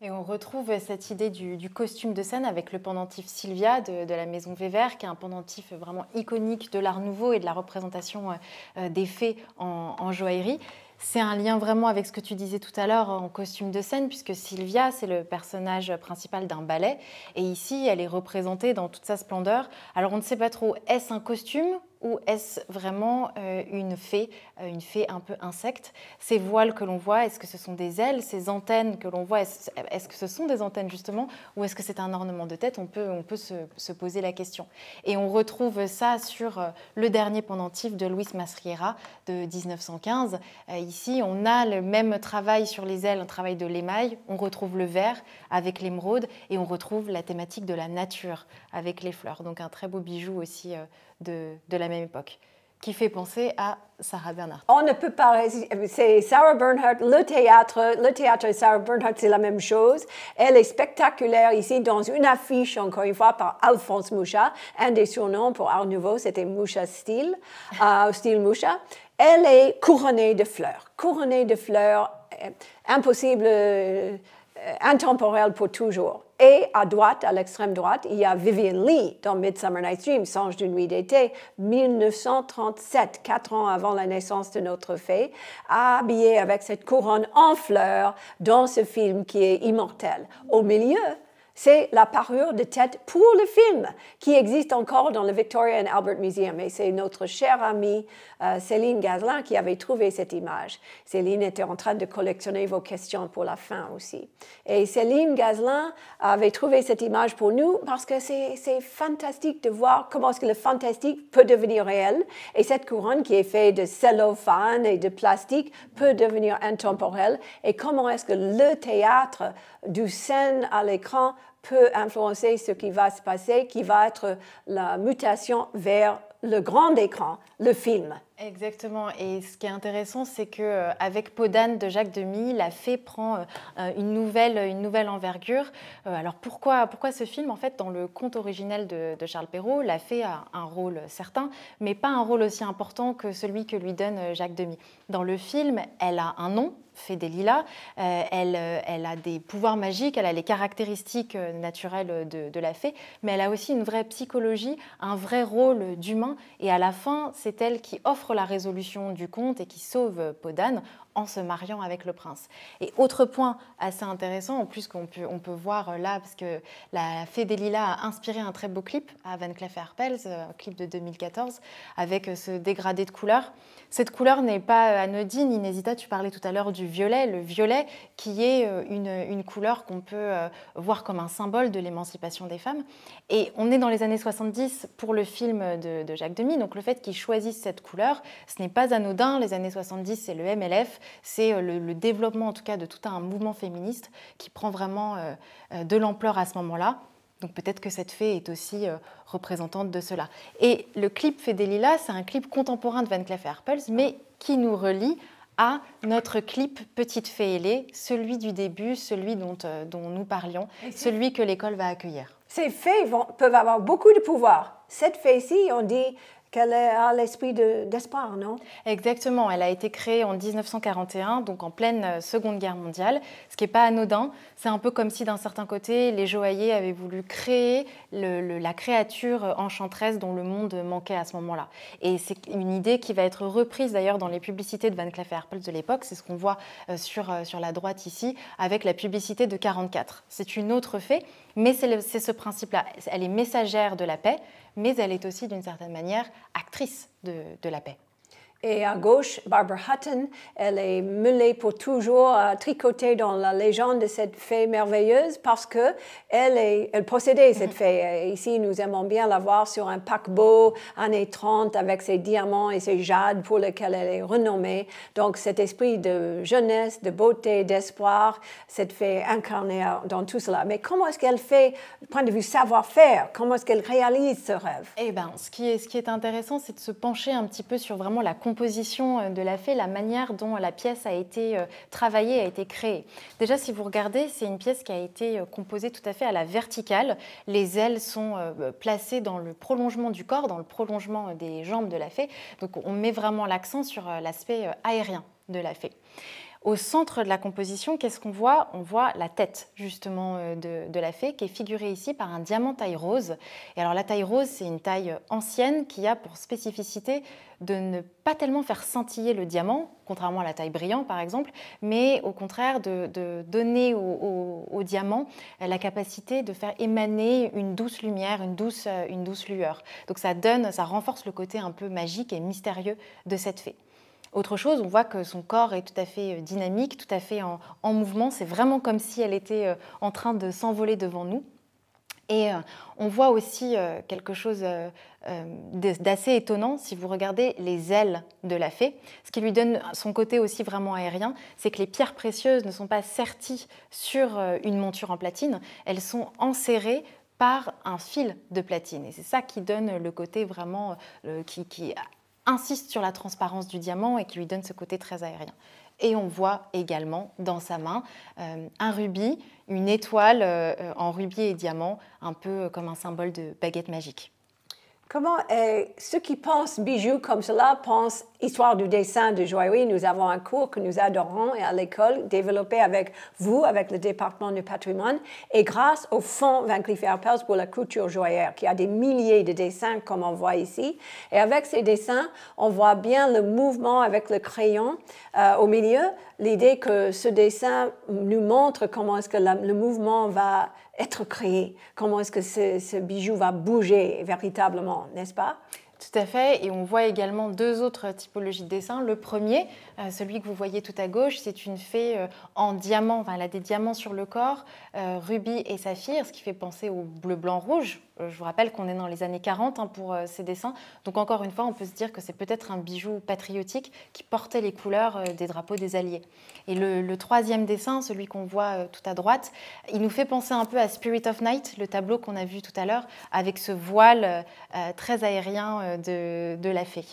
Et on retrouve cette idée du, costume de scène avec le pendentif Sylvia de, la maison Weber, qui est un pendentif vraiment iconique de l'art nouveau et de la représentation euh, euh, des fées en joaillerie. C'est un lien vraiment avec ce que tu disais tout à l'heure en costume de scène, puisque Sylvia, c'est le personnage principal d'un ballet. Et ici, elle est représentée dans toute sa splendeur. Alors, on ne sait pas trop, est-ce un costume ou est-ce vraiment euh, une fée, euh, une fée un peu insecte Ces voiles que l'on voit, est-ce que ce sont des ailes Ces antennes que l'on voit, est-ce que ce sont des antennes justement Ou est-ce que c'est un ornement de tête On peut, on peut se, se, poser la question. Et on retrouve ça sur euh, le dernier pendentif de Luis Masriera de 1915. Ici, on a le même travail sur les ailes, un travail de l'émail. On retrouve le vert avec l'émeraude et on retrouve la thématique de la nature avec les fleurs. Donc un très beau bijou aussi de, la même époque qui fait penser à Sarah Bernhardt. On ne peut pas. C'est Sarah Bernhardt, le théâtre, le théâtre et Sarah Bernhardt, c'est la même chose. Elle est spectaculaire ici dans une affiche, encore une fois, par Alphonse Moucha. Un des surnoms pour Art Nouveau, c'était Moucha Style, à euh, Style Moucha. Elle est couronnée de fleurs. Couronnée de fleurs, euh, impossible euh, euh, intemporel pour toujours. Et à droite, à l'extrême droite, il y a Vivian Lee dans Midsummer Night's Dream, Songe d'une nuit d'été, 1937, quatre ans avant la naissance de notre fée, habillée avec cette couronne en fleurs dans ce film qui est immortel. Au milieu, c'est la parure de tête pour le film qui existe encore dans le Victoria and Albert Museum. Et c'est notre chère amie euh, Céline Gazelin qui avait trouvé cette image. Céline était en train de collectionner vos questions pour la fin aussi. Et Céline Gazelin avait trouvé cette image pour nous parce que c'est fantastique de voir comment est-ce que le fantastique peut devenir réel. Et cette couronne qui est faite de cellophane et de plastique peut devenir intemporelle. Et comment est-ce que le théâtre du scène à l'écran peut influencer ce qui va se passer, qui va être la mutation vers le grand écran, le film. Exactement. Et ce qui est intéressant, c'est que euh, avec Podane de Jacques Demy, la fée prend euh, euh, une nouvelle, une nouvelle envergure. Alors pourquoi, pourquoi ce film En fait, dans le conte originel de, Charles Perrault, la fée a un rôle certain, mais pas un rôle aussi important que celui que lui donne Jacques Demy. Dans le film, elle a un nom, fait des lilas. elle, elle, a des pouvoirs magiques, elle a les caractéristiques naturelles de, de, la fée, mais elle a aussi une vraie psychologie, un vrai rôle d'humain. Et à la fin, c'est elle qui offre la résolution du compte et qui sauve Podane en se mariant avec le prince. Et autre point assez intéressant, en plus qu'on peut, on peut voir euh, là, parce que la Fée des a inspiré un très beau clip à Van Cleef Arpels, euh, un clip de 2014, avec euh, ce dégradé de couleur. Cette couleur n'est pas anodine. Inésita, tu parlais tout à l'heure du violet, le violet qui est une, une couleur qu'on peut voir comme un symbole de l'émancipation des femmes. Et on est dans les années 70 pour le film de, de Jacques Demy, donc le fait qu'il choisisse cette couleur, ce n'est pas anodin. Les années 70, c'est le MLF, c'est euh, le, développement en tout cas de tout un mouvement féministe qui prend vraiment euh, euh, de l'ampleur à ce moment-là. Donc peut-être que cette fée est aussi représentante de cela. Et le clip Fée c'est un clip contemporain de Van Cleef Arpels, mais qui nous relie à notre clip Petite Fée ailée, celui du début, celui dont, dont nous parlions, celui que l'école va accueillir. Ces fées peuvent avoir beaucoup de pouvoir. Cette fée-ci, on dit, qu'elle a l'esprit d'espoir, non Exactement, elle a été créée en 1941, donc en pleine euh, Seconde Guerre mondiale, ce qui n'est pas anodin. C'est un peu comme si d'un certain côté, les joailliers avaient voulu créer la créature enchanteresse dont le monde manquait à ce moment-là. Et c'est une idée qui va être reprise d'ailleurs dans les publicités de Van Cleef Arpels de l'époque, c'est ce qu'on voit euh, sur, euh, sur la droite ici, avec la publicité de 44. C'est une autre fée, mais c'est ce principe-là. Elle est messagère de la paix, mais elle est aussi d'une certaine manière actrice de, la paix. Et à gauche, Barbara Hutton, elle est mêlée pour toujours à tricoter dans la légende de cette fée merveilleuse parce que elle, est, elle possédait cette mhm. fée. ici, nous aimons bien la voir sur un paquebot années 30 avec ses diamants et ses jades pour lesquels elle est renommée. Donc cet esprit de jeunesse, de beauté, d'espoir, cette fée incarnée dans tout cela. Mais comment est-ce qu'elle fait, du point de vue savoir-faire, comment est-ce qu'elle réalise ce rêve Eh bien, ce qui est, ce qui est intéressant, c'est de se pencher un petit peu sur vraiment la composition euh, de la fée, la manière dont la pièce a été euh, travaillée, a été créée. Déjà, si vous regardez, c'est une pièce qui a été euh, composée tout à fait à la verticale. Les ailes sont placées dans le prolongement du corps, dans le prolongement des jambes de la fée. Donc on met vraiment l'accent sur l'aspect aérien de la fée. Au centre de la composition, qu'est-ce qu'on voit On voit la tête justement euh, de, la fée qui est figurée ici par un diamant taille rose. Et alors la taille rose, c'est une taille ancienne qui a pour spécificité de ne pas tellement faire scintiller le diamant, contrairement à la taille brillant par exemple, mais au contraire de, donner au, diamant la capacité de faire émaner une douce lumière, une douce, euh, une douce lueur. Donc ça donne, ça renforce le côté un peu magique et mystérieux de cette fée autre chose. On voit que son corps est tout à fait euh, dynamique, tout à fait en, mouvement. C'est vraiment comme si elle était euh, en train de s'envoler devant nous. Et euh, on voit aussi quelque chose d'assez étonnant si vous regardez les ailes de la fée. Ce qui lui donne son côté aussi vraiment aérien, c'est que les pierres précieuses ne sont pas serties sur une monture en platine, elles sont enserrées par un fil de platine. Et c'est ça qui donne le côté vraiment qui, qui insiste sur la transparence du diamant et qui lui donne ce côté très aérien. Et on voit également dans sa main euh, un rubis, une étoile euh, en rubis et diamant, un peu comme un symbole de baguette magique. Comment eh, ceux qui pensent bijoux comme cela pensent histoire du dessin de joaillerie. Nous avons un cours que nous adorons à l'école, développé avec vous, avec le département du patrimoine, et grâce au fonds Van Cleef Arpels pour la couture joaillère, qui a des milliers de dessins comme on voit ici. Et avec ces dessins, on voit bien le mouvement avec le crayon euh, au milieu. L'idée que ce dessin nous montre comment est-ce que le mouvement va être créé, comment est-ce que ce, bijou va bouger véritablement, n'est-ce pas tout à fait, et on voit également deux autres typologies de dessins. Le premier, euh, celui que vous voyez tout à gauche, c'est une fée euh, en diamant, enfin, elle a des diamants sur le corps, euh, rubis et saphir, ce qui fait penser au bleu, blanc, rouge euh, je vous rappelle qu'on est dans les années 40 hein, pour euh, ces dessins. Donc encore une fois, on peut se dire que c'est peut-être un bijou patriotique qui portait les couleurs euh, des drapeaux des Alliés. Et le, troisième dessin, celui qu'on voit tout à droite, il nous fait penser un peu à Spirit of Night, le tableau qu'on a vu tout à l'heure, avec ce voile très aérien de la fée.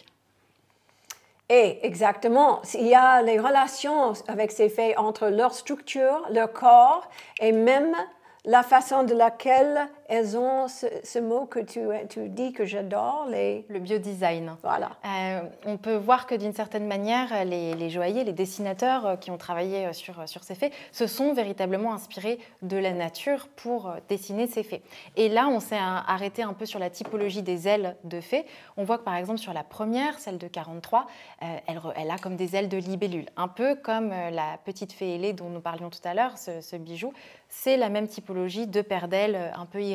Et exactement, il y a les relations avec ces fées entre leur structure, leur corps et même la façon de laquelle elles ont ce, mot que tu, tu, dis que j'adore, les... le biodesign. Voilà. Euh, on peut voir que d'une certaine manière, les, les, joailliers, les dessinateurs euh, qui ont travaillé euh, sur, sur ces faits se sont véritablement inspirés de la nature pour dessiner ces faits. Et là, on s'est hein, arrêté un peu sur la typologie des ailes de fées. On voit que par exemple sur la première, celle de 43, elle, elle, a comme des ailes de libellule, un peu comme la petite fée ailée dont nous parlions tout à l'heure, ce, bijou. C'est la même typologie de paire d'ailes un peu irréversibles,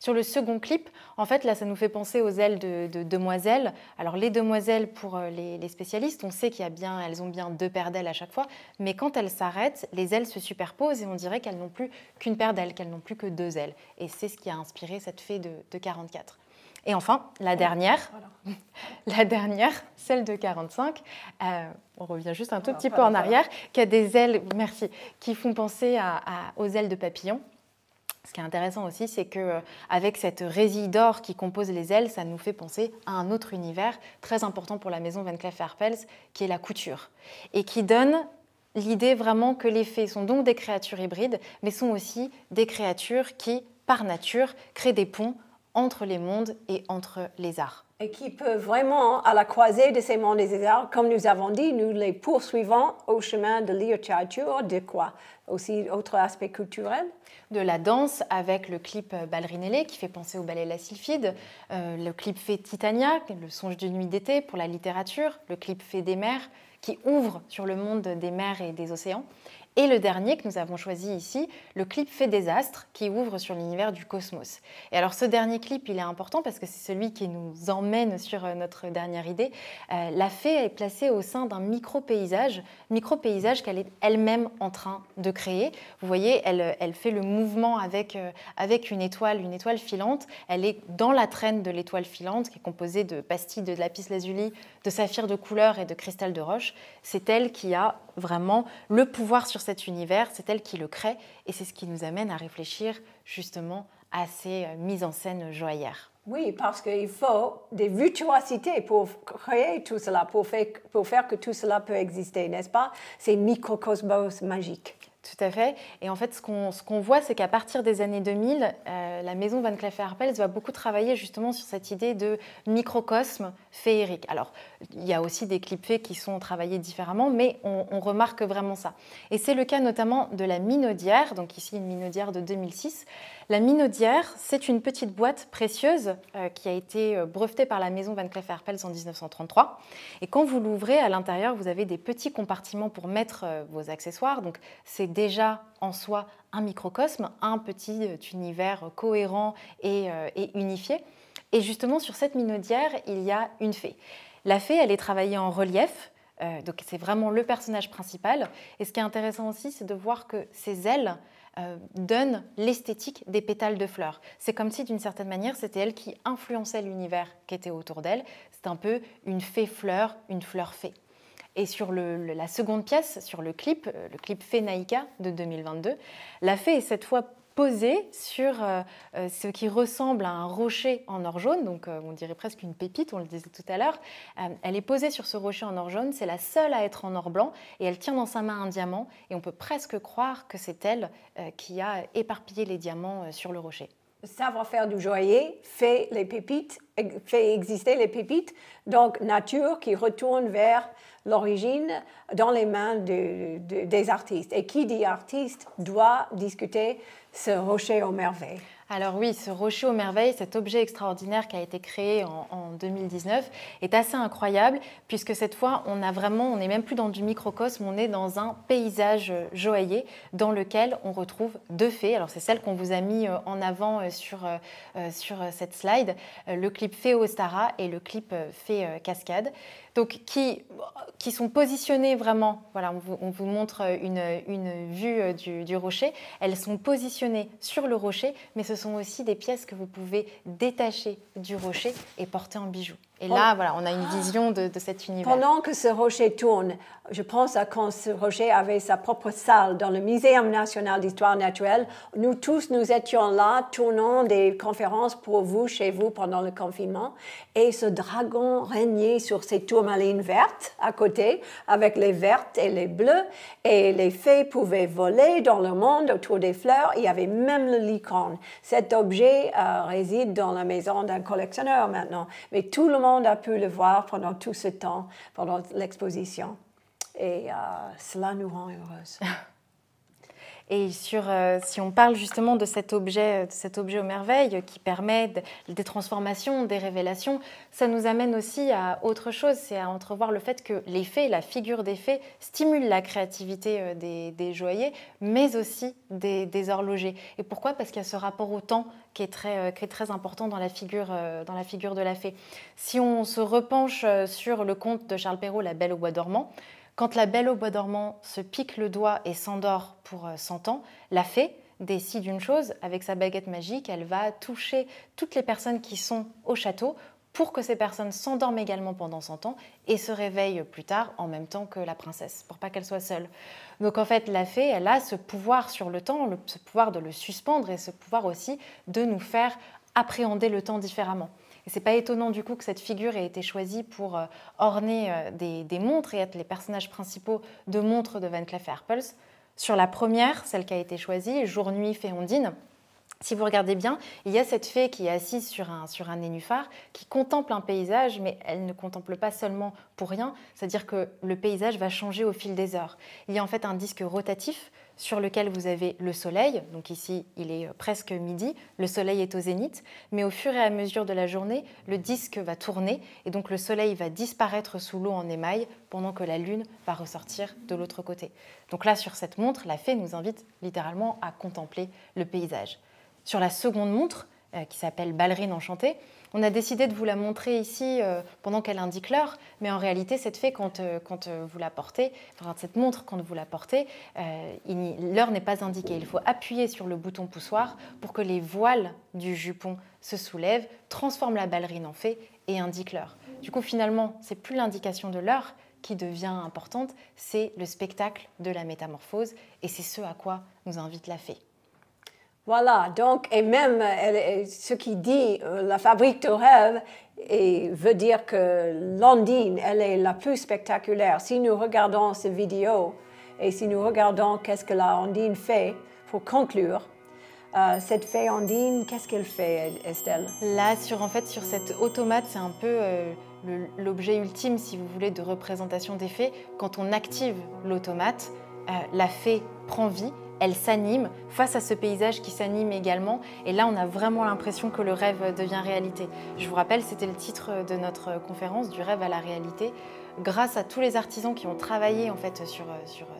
sur le second clip, en fait, là, ça nous fait penser aux ailes de, demoiselles. Alors, les demoiselles, pour euh, les, spécialistes, on sait qu'elles ont bien deux paires d'ailes à chaque fois, mais quand elles s'arrêtent, les ailes se superposent et on dirait qu'elles n'ont plus qu'une paire d'ailes, qu'elles n'ont plus que deux ailes. Et c'est ce qui a inspiré cette fée de, 44. Et enfin, la dernière, la dernière, celle de 45, euh, on revient juste un tout petit peu en arrière, qui a des ailes, merci, qui font penser aux ailes de papillon. Ce qui est intéressant aussi, c'est que euh, avec cette résille d'or qui compose les ailes, ça nous fait penser à un autre univers très important pour la maison Van Cleef Arpels, qui est la couture, et qui donne l'idée vraiment que les fées sont donc des créatures hybrides, mais sont aussi des créatures qui, par nature, créent des ponts entre les mondes et entre les arts et qui peut vraiment, hein, à la croisée de ces mondes des arts, comme nous avons dit, nous les poursuivons au chemin de littérature, de quoi Aussi, autre aspect culturel De la danse avec le clip euh, Ballerinelle qui fait penser au ballet La Sylphide. Euh, le clip fait Titania, le songe de nuit d'été pour la littérature. Le clip fait des mers qui ouvre sur le monde des mers et des océans. Et le dernier que nous avons choisi ici, le clip Fait des astres, qui ouvre sur l'univers du cosmos. Et alors ce dernier clip, il est important parce que c'est celui qui nous emmène sur euh, notre dernière idée. Euh, la fée est placée au sein d'un micro-paysage, micro-paysage qu'elle est elle-même en train de créer. Vous voyez, elle, euh, elle fait le mouvement avec, avec une étoile, une étoile filante. Elle est dans la traîne de l'étoile filante, qui est composée de pastilles de lapis lazuli, de saphirs de couleur et de cristal de roche. C'est elle qui a vraiment le pouvoir sur cet univers, c'est elle qui le crée et c'est ce qui nous amène à réfléchir justement à ces euh, mises en scène joyeuses. Oui, parce qu'il faut des virtuosités pour créer tout cela, pour faire, que tout cela peut exister, n'est-ce pas Ces microcosmos magique. Tout à fait. Et en fait, ce qu'on ce qu'on voit, c'est qu'à partir des années 2000, euh, la maison Van Cleef Arpels va beaucoup travailler justement sur cette idée de microcosme féerique. Alors, il y a aussi des clips faits qui sont travaillés différemment, mais on, remarque vraiment ça. Et c'est le cas notamment de la minaudière, donc ici une minaudière de 2006. La minaudière, c'est une petite boîte précieuse euh, qui a été euh, brevetée par la maison Van Cleef Arpels en 1933. Et quand vous l'ouvrez, à l'intérieur, vous avez des petits compartiments pour mettre vos accessoires. Donc, c'est déjà en soi un microcosme, un petit euh, univers cohérent euh, et, unifié. Et justement, sur cette minaudière, il y a une fée. La fée, elle est travaillée en relief, euh, donc c'est vraiment le personnage principal. Et ce qui est intéressant aussi, c'est de voir que ses ailes donnent l'esthétique des pétales de fleurs. C'est comme si, d'une certaine manière, c'était elle qui influençait l'univers qui était autour d'elle. C'est un peu une fée fleur, une fleur fée. Et sur la seconde pièce, sur le clip, euh, le clip Fée de 2022, la fée est cette fois posée sur euh, euh, ce qui ressemble à un rocher en or jaune, donc on dirait presque une pépite, on le disait tout à l'heure. elle est posée sur ce rocher en or jaune, c'est la seule à être en or blanc, et elle tient dans sa main un diamant, et on peut presque croire que c'est elle qui a éparpillé les diamants sur le rocher savoir-faire du joaillier fait les pépites, fait exister les pépites, donc nature qui retourne vers l'origine dans les mains des artistes. Et qui dit artiste doit discuter ce rocher aux merveilles. Alors oui, ce rocher aux merveilles, cet objet extraordinaire qui a été créé en, 2019, est assez incroyable puisque cette fois, on n'est même plus dans du microcosme, on est dans un paysage euh, joaillier dans lequel on retrouve deux fées. Alors c'est celle qu'on vous a mis euh, en avant euh, sur, sur cette slide, le clip Fée Ostara et le clip Fée Cascade donc qui, qui sont positionnées vraiment, voilà, on vous, montre une, vue euh, du, du, rocher, elles sont positionnées sur le rocher, mais ce sont aussi des pièces que vous pouvez détacher du rocher et porter en bijoux. Et là, voilà, on a une vision de, cet univers. Pendant que ce rocher tourne, je pense à quand ce rocher avait sa propre salle dans le Muséum national d'histoire naturelle. Nous tous, nous étions là, tournant des conférences pour vous, chez vous, pendant le confinement. Et ce dragon régnait sur ses tourmalines vertes à côté, avec les vertes et les bleues. Et les fées pouvaient voler dans le monde autour des fleurs. Il y avait même le licorne. Cet objet euh, réside dans la maison d'un collectionneur maintenant. Mais tout le monde on a pu le voir pendant tout ce temps, pendant l'exposition. Et euh, cela nous rend heureuse. Et euh, si on parle justement de cet objet, cet objet aux merveilles qui permet des transformations, des révélations, ça nous amène aussi à autre chose, c'est à entrevoir le fait que les fées, la figure des fées, stimulent la créativité euh, des, des joailliers, mais aussi des, des horlogers. Et pourquoi Parce qu'il y a ce rapport au temps qui est très, euh, important dans dans la figure de la fée. Si on se repenche sur le conte de Charles Perrault, La Belle au Bois dormant, quand la belle au bois dormant se pique le doigt et s'endort pour 100 euh, ans, la fée décide une chose, avec sa baguette magique, elle va toucher toutes les personnes qui sont au château pour que ces personnes s'endorment également pendant 100 ans et se réveillent plus tard en même temps que la princesse, pour pas qu'elle soit seule. Donc en fait, la fée, elle a ce pouvoir sur le temps, ce pouvoir de le suspendre et ce pouvoir aussi de nous faire appréhender le temps différemment. Et c'est pas étonnant du coup que cette figure ait été choisie pour euh, orner euh, des, montres et être les personnages principaux de montres de Van Cleef Arpels. Sur la première, celle qui a été choisie, Jour-Nuit Féondine, si vous regardez bien, il y a cette fée qui est assise sur un, sur un nénuphar, qui contemple un paysage, mais elle ne contemple pas seulement pour rien, c'est-à-dire que le paysage va changer au fil des heures. Il y a en fait un disque rotatif sur lequel vous avez le soleil. Donc ici, il est euh, presque midi, le soleil est au zénith, mais au fur et à mesure de la journée, le disque va tourner et donc le soleil va disparaître sous l'eau en émail pendant que la lune va ressortir de l'autre côté. Donc là, sur cette montre, la fée nous invite littéralement à contempler le paysage. Sur la seconde montre, euh, qui s'appelle Ballerine enchantée, on a décidé de vous la montrer ici euh, pendant qu'elle indique l'heure, mais en réalité, cette fée, quand, euh, euh, vous la portez, cette montre, quand vous la portez, l'heure n'est pas indiquée. Il faut appuyer sur le bouton poussoir pour que les voiles du jupon se soulèvent, transforment la ballerine en fée et indiquent l'heure. Du coup, finalement, c'est plus l'indication de l'heure qui devient importante, c'est le spectacle de la métamorphose, et c'est ce à quoi nous invite la fée. Voilà, donc, et même ce qui dit euh, la fabrique de rêve, et veut dire que Landine, elle est la plus spectaculaire. Si nous regardons cette vidéo, et si nous regardons qu'est-ce que la Landine fait pour conclure, euh, cette fée Andine, qu'est-ce qu'elle fait, Estelle Là, sur, en fait, sur cet automate, c'est un peu euh, l'objet ultime, si vous voulez, de représentation des fées. Quand on active l'automate, la fée prend vie elle s'anime face à ce paysage qui s'anime également. Et là, on a vraiment l'impression que le rêve devient réalité. Je vous rappelle, c'était le titre de notre conférence, du rêve à la réalité. Grâce à tous les artisans qui ont travaillé en fait sur,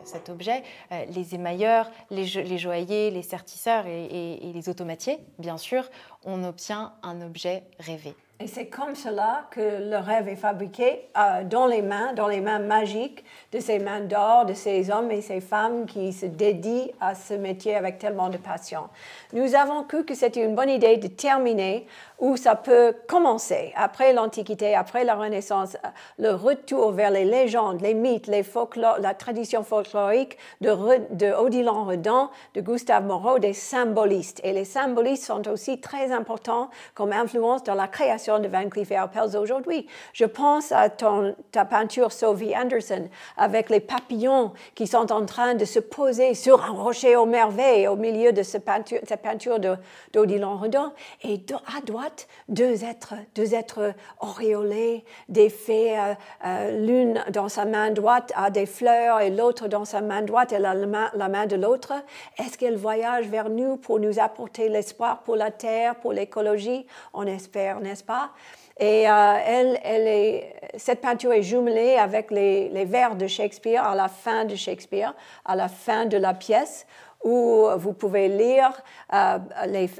cet objet, euh, les émailleurs, les, joaillers, les joailliers, les sertisseurs et les automatiers, bien sûr, on obtient un objet rêvé. Et c'est comme cela que le rêve est fabriqué euh, dans les mains, dans les mains magiques de ces mains d'or, de ces hommes et ces femmes qui se dédient à ce métier avec tellement de passion. Nous avons cru que c'était une bonne idée de terminer où ça peut commencer, après l'Antiquité, après la Renaissance, euh, le retour vers les légendes, les mythes, les la tradition folklorique de, de Odilon Redon, de Gustave Moreau, des symbolistes. Et les symbolistes sont aussi très importants comme influence dans la création de Van Cleef et aujourd'hui. Je pense à ton, ta peinture Sophie Anderson avec les papillons qui sont en train de se poser sur un rocher aux merveilles au milieu de cette peinture, cette peinture d'Odilon Redon. Et à droite, deux êtres, deux êtres auréolés, des fées, euh, euh, l'une dans sa main droite a des fleurs et l'autre dans sa main droite, elle la main, la main de l'autre. Est-ce qu'elle voyage vers nous pour nous apporter l'espoir pour la terre, pour l'écologie On espère, n'est-ce pas et euh, elle, elle est, cette peinture est jumelée avec les, vers de Shakespeare à la fin de Shakespeare, à la fin de la pièce, où vous pouvez lire euh,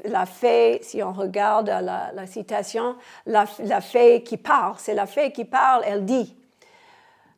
la fée, si on regarde la, citation, la, la fée qui parle, c'est la fée qui parle, elle dit,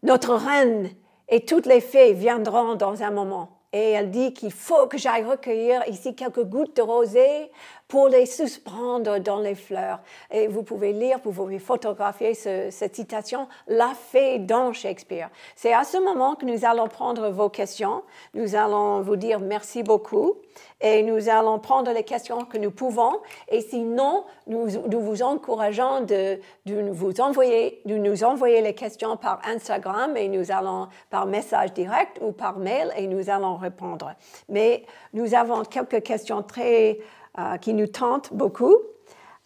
Notre reine et toutes les fées viendront dans un moment et elle dit qu'il faut que j'aille recueillir ici quelques gouttes de rosée pour les suspendre dans les fleurs. Et vous pouvez lire, vous pouvez photographier cette citation, l'a fée dans Shakespeare. C'est à ce moment que nous allons prendre vos questions. Nous allons vous dire merci beaucoup et nous allons prendre les questions que nous pouvons. Et sinon, nous, vous encourageons de, de, vous envoyer, de nous envoyer les questions par Instagram et nous allons par message direct ou par mail et nous allons répondre. Mais nous avons quelques questions très euh, qui nous tente beaucoup.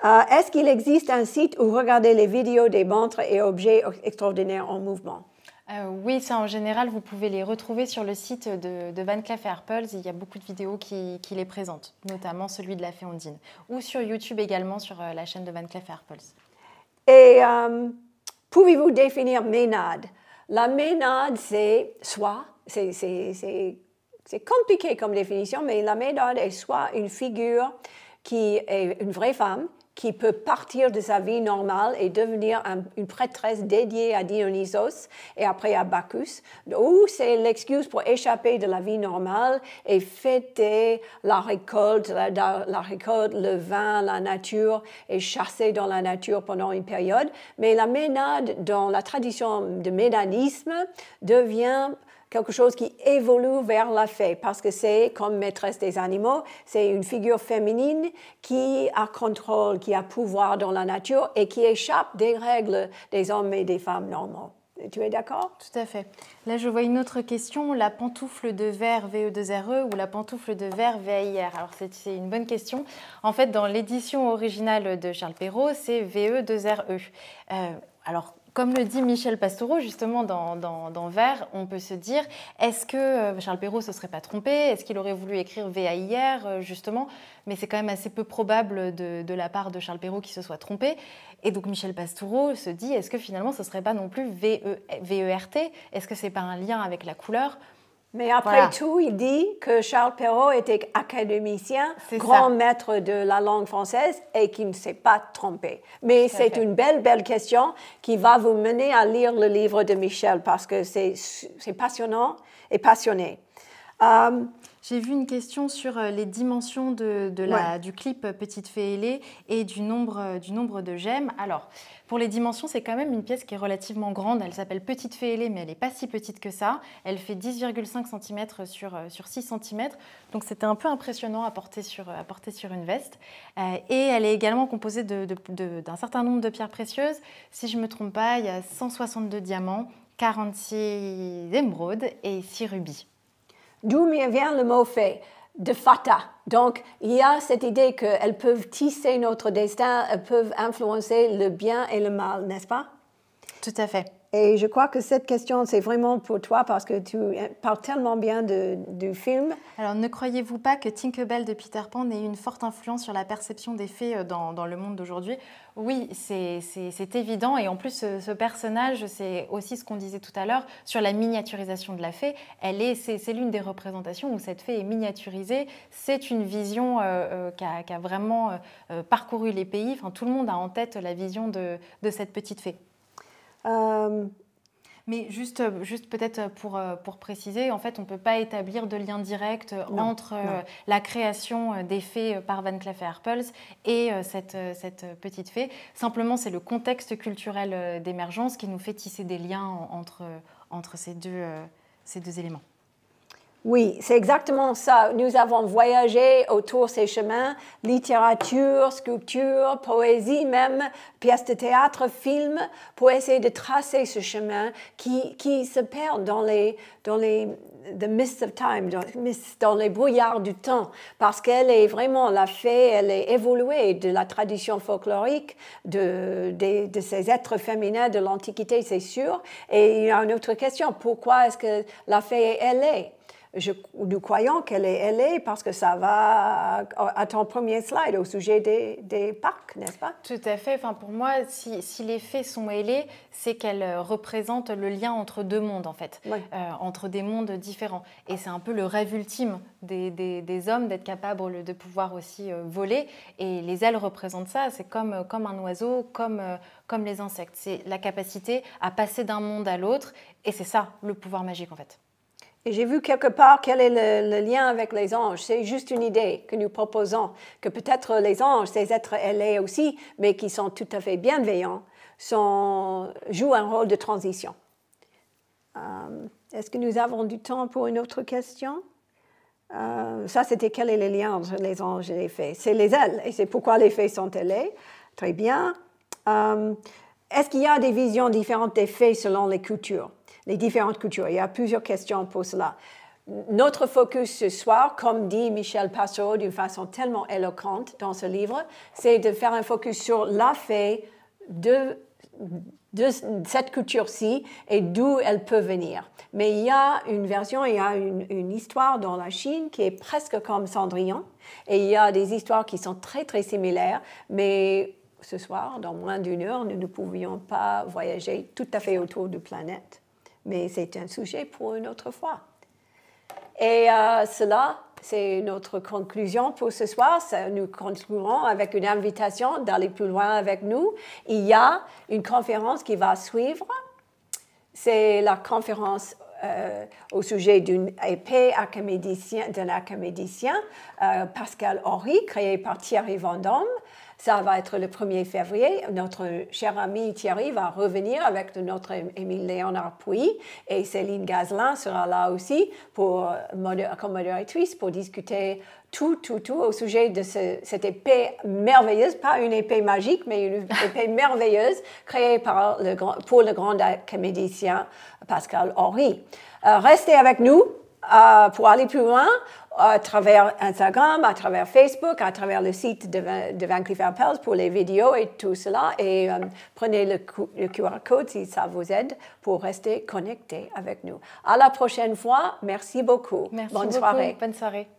Euh, est-ce qu'il existe un site où regarder les vidéos des montres et objets extraordinaires en mouvement euh, oui, ça en général, vous pouvez les retrouver sur le site de, Van Cleef Arpels. Il y a beaucoup de vidéos qui, les présentent, notamment celui de la Féondine, ou sur YouTube également, sur la chaîne de Van Cleef Arpels. Et pouvez-vous définir ménade La ménade, c'est soi, c'est c'est compliqué comme définition, mais la Ménade est soit une figure qui est une vraie femme, qui peut partir de sa vie normale et devenir une prêtresse dédiée à Dionysos et après à Bacchus, ou c'est l'excuse pour échapper de la vie normale et fêter la récolte, la, la, récolte, le vin, la nature et chasser dans la nature pendant une période. Mais la ménade, dans la tradition de ménadisme, devient quelque chose qui évolue vers la fée, parce que c'est comme maîtresse des animaux, c'est une figure féminine qui a contrôle, qui a pouvoir dans la nature et qui échappe des règles des hommes et des femmes normaux. Tu es d'accord Tout à fait. Là, je vois une autre question, la pantoufle de verre VE2RE e ou la pantoufle de verre VIR. Alors, c'est une bonne question. En fait, dans l'édition originale de Charles Perrault, c'est VE2RE. E. Euh, alors, comme le dit Michel Pastoureau, justement, dans, dans, Vert, on peut se dire est-ce que euh, Charles Perrault se serait pas trompé Est-ce qu'il aurait voulu écrire hier euh, justement Mais c'est quand même assez peu probable de, la part de Charles Perrault qu'il se soit trompé. Et donc Michel Pastoureau se dit est-ce que finalement ce ne serait pas non plus VERT e Est-ce que c'est pas un lien avec la couleur mais après tout, il dit que Charles Perrault était académicien, grand maître de la langue française et qu'il ne s'est pas trompé. Mais c'est une belle, belle question qui va vous mener à lire le livre de Michel parce que c'est passionnant et passionné. Euh, j'ai vu une question sur euh, les dimensions de, la, du clip euh, Petite Fée ailée et du nombre, du nombre de j'aime. Alors, pour les dimensions, c'est quand même une pièce qui est relativement grande. Elle s'appelle Petite Fée ailée, mais elle n'est pas si petite que ça. Elle fait 10,5 cm sur, euh, sur 6 cm. Donc c'était un peu impressionnant à porter sur, à porter sur une veste. Euh, et elle est également composée d'un certain nombre de pierres précieuses. Si je ne me trompe pas, il y a 162 diamants, 46 émeraudes et 6 rubis. D'où vient le mot fée de fata. Donc, il y a cette idée qu'elles peuvent tisser notre destin, elles peuvent influencer le bien et le mal, n'est-ce pas Tout à fait. Et je crois que cette question, c'est vraiment pour toi parce que tu parles tellement bien du film. Alors, ne croyez-vous pas que Tinkerbell de Peter Pan ait une forte influence sur la perception des fées euh, dans, le monde d'aujourd'hui Oui, c'est évident. Et en plus, ce, personnage, c'est aussi ce qu'on disait tout à l'heure sur la miniaturisation de la fée. Elle est, c'est l'une des représentations où cette fée est miniaturisée. C'est une vision euh, euh, qui a, vraiment parcouru les pays. Enfin, tout le monde a en tête la vision de cette petite fée. Euh, Mais juste, juste peut-être pour, euh, pour préciser, en fait, on ne peut pas établir de lien direct euh, entre la création des faits par Van Cleef Arpels et cette, petite fée. Simplement, c'est le contexte culturel d'émergence qui nous fait tisser des liens entre, entre ces, deux, ces deux éléments. Oui, c'est exactement ça. Nous avons voyagé autour de ces chemins, littérature, sculpture, poésie même, pièces de théâtre, films, pour essayer de tracer ce chemin qui, qui se perd dans les, dans les the mist of time, dans, les brouillards du temps, parce qu'elle est vraiment, la fée, elle est évoluée de la tradition folklorique de, ces êtres féminins de l'Antiquité, c'est sûr. Et il y a une autre question, pourquoi est-ce que la fée est nous croyons qu'elle est, ailée parce que ça va à, ton premier slide au sujet des, des parcs, n'est-ce pas Tout à fait. Enfin, pour moi, si, les faits sont ailés, c'est qu'elle euh, représente le lien entre deux mondes, en fait, euh, entre des mondes différents. Et c'est un peu le rêve ultime des, des, hommes d'être capable de pouvoir aussi euh, voler. Et les ailes représentent ça. C'est comme, comme un oiseau, comme, comme les insectes. C'est la capacité à passer d'un monde à l'autre. Et c'est ça, le pouvoir magique, en fait. Et j'ai vu quelque part quel est le, lien avec les anges. C'est juste une idée que nous proposons, que peut-être les anges, ces êtres ailés aussi, mais qui sont tout à fait bienveillants, jouent un rôle de transition. Euh, est-ce que nous avons du temps pour une autre question euh, Ça, c'était quel est le lien entre les anges et les fées C'est les ailes, et c'est pourquoi les fées sont ailées. Très bien. Euh, est-ce qu'il y a des visions différentes des fées selon les cultures les différentes cultures. Il y a plusieurs questions pour cela. Notre focus ce soir, comme dit Michel Passereau d'une façon tellement éloquente dans ce livre, c'est de faire un focus sur la fée de, de cette culture-ci et d'où elle peut venir. Mais il y a une version, il y a une, histoire dans la Chine qui est presque comme Cendrillon, et il y a des histoires qui sont très très similaires, mais ce soir, dans moins d'une heure, nous ne pouvions pas voyager tout à fait autour de planète mais c'est un sujet pour une autre fois. Et euh, cela, c'est notre conclusion pour ce soir. Nous conclurons avec une invitation d'aller plus loin avec nous. Il y a une conférence qui va suivre. C'est la conférence euh, au sujet d'une épée d'un archimédicien, euh, Pascal Henry, créé par Thierry Vendôme. Ça va être le 1er février. Notre cher ami Thierry va revenir avec notre Émile Léonard Puy et Céline Gazelin sera là aussi pour, comme modératrice pour discuter tout, tout, tout au sujet de cette épée merveilleuse, pas une épée magique, mais une épée merveilleuse créée par le, pour le grand comédien Pascal Henry. Euh, restez avec nous euh, pour aller plus loin à travers Instagram, à travers Facebook, à travers le site de, Van Cleef Arpels pour les vidéos et tout cela. Et euh, prenez le, le, QR code si ça vous aide pour rester connecté avec nous. À la prochaine fois. Merci beaucoup. Merci bonne soirée. Bonne soirée.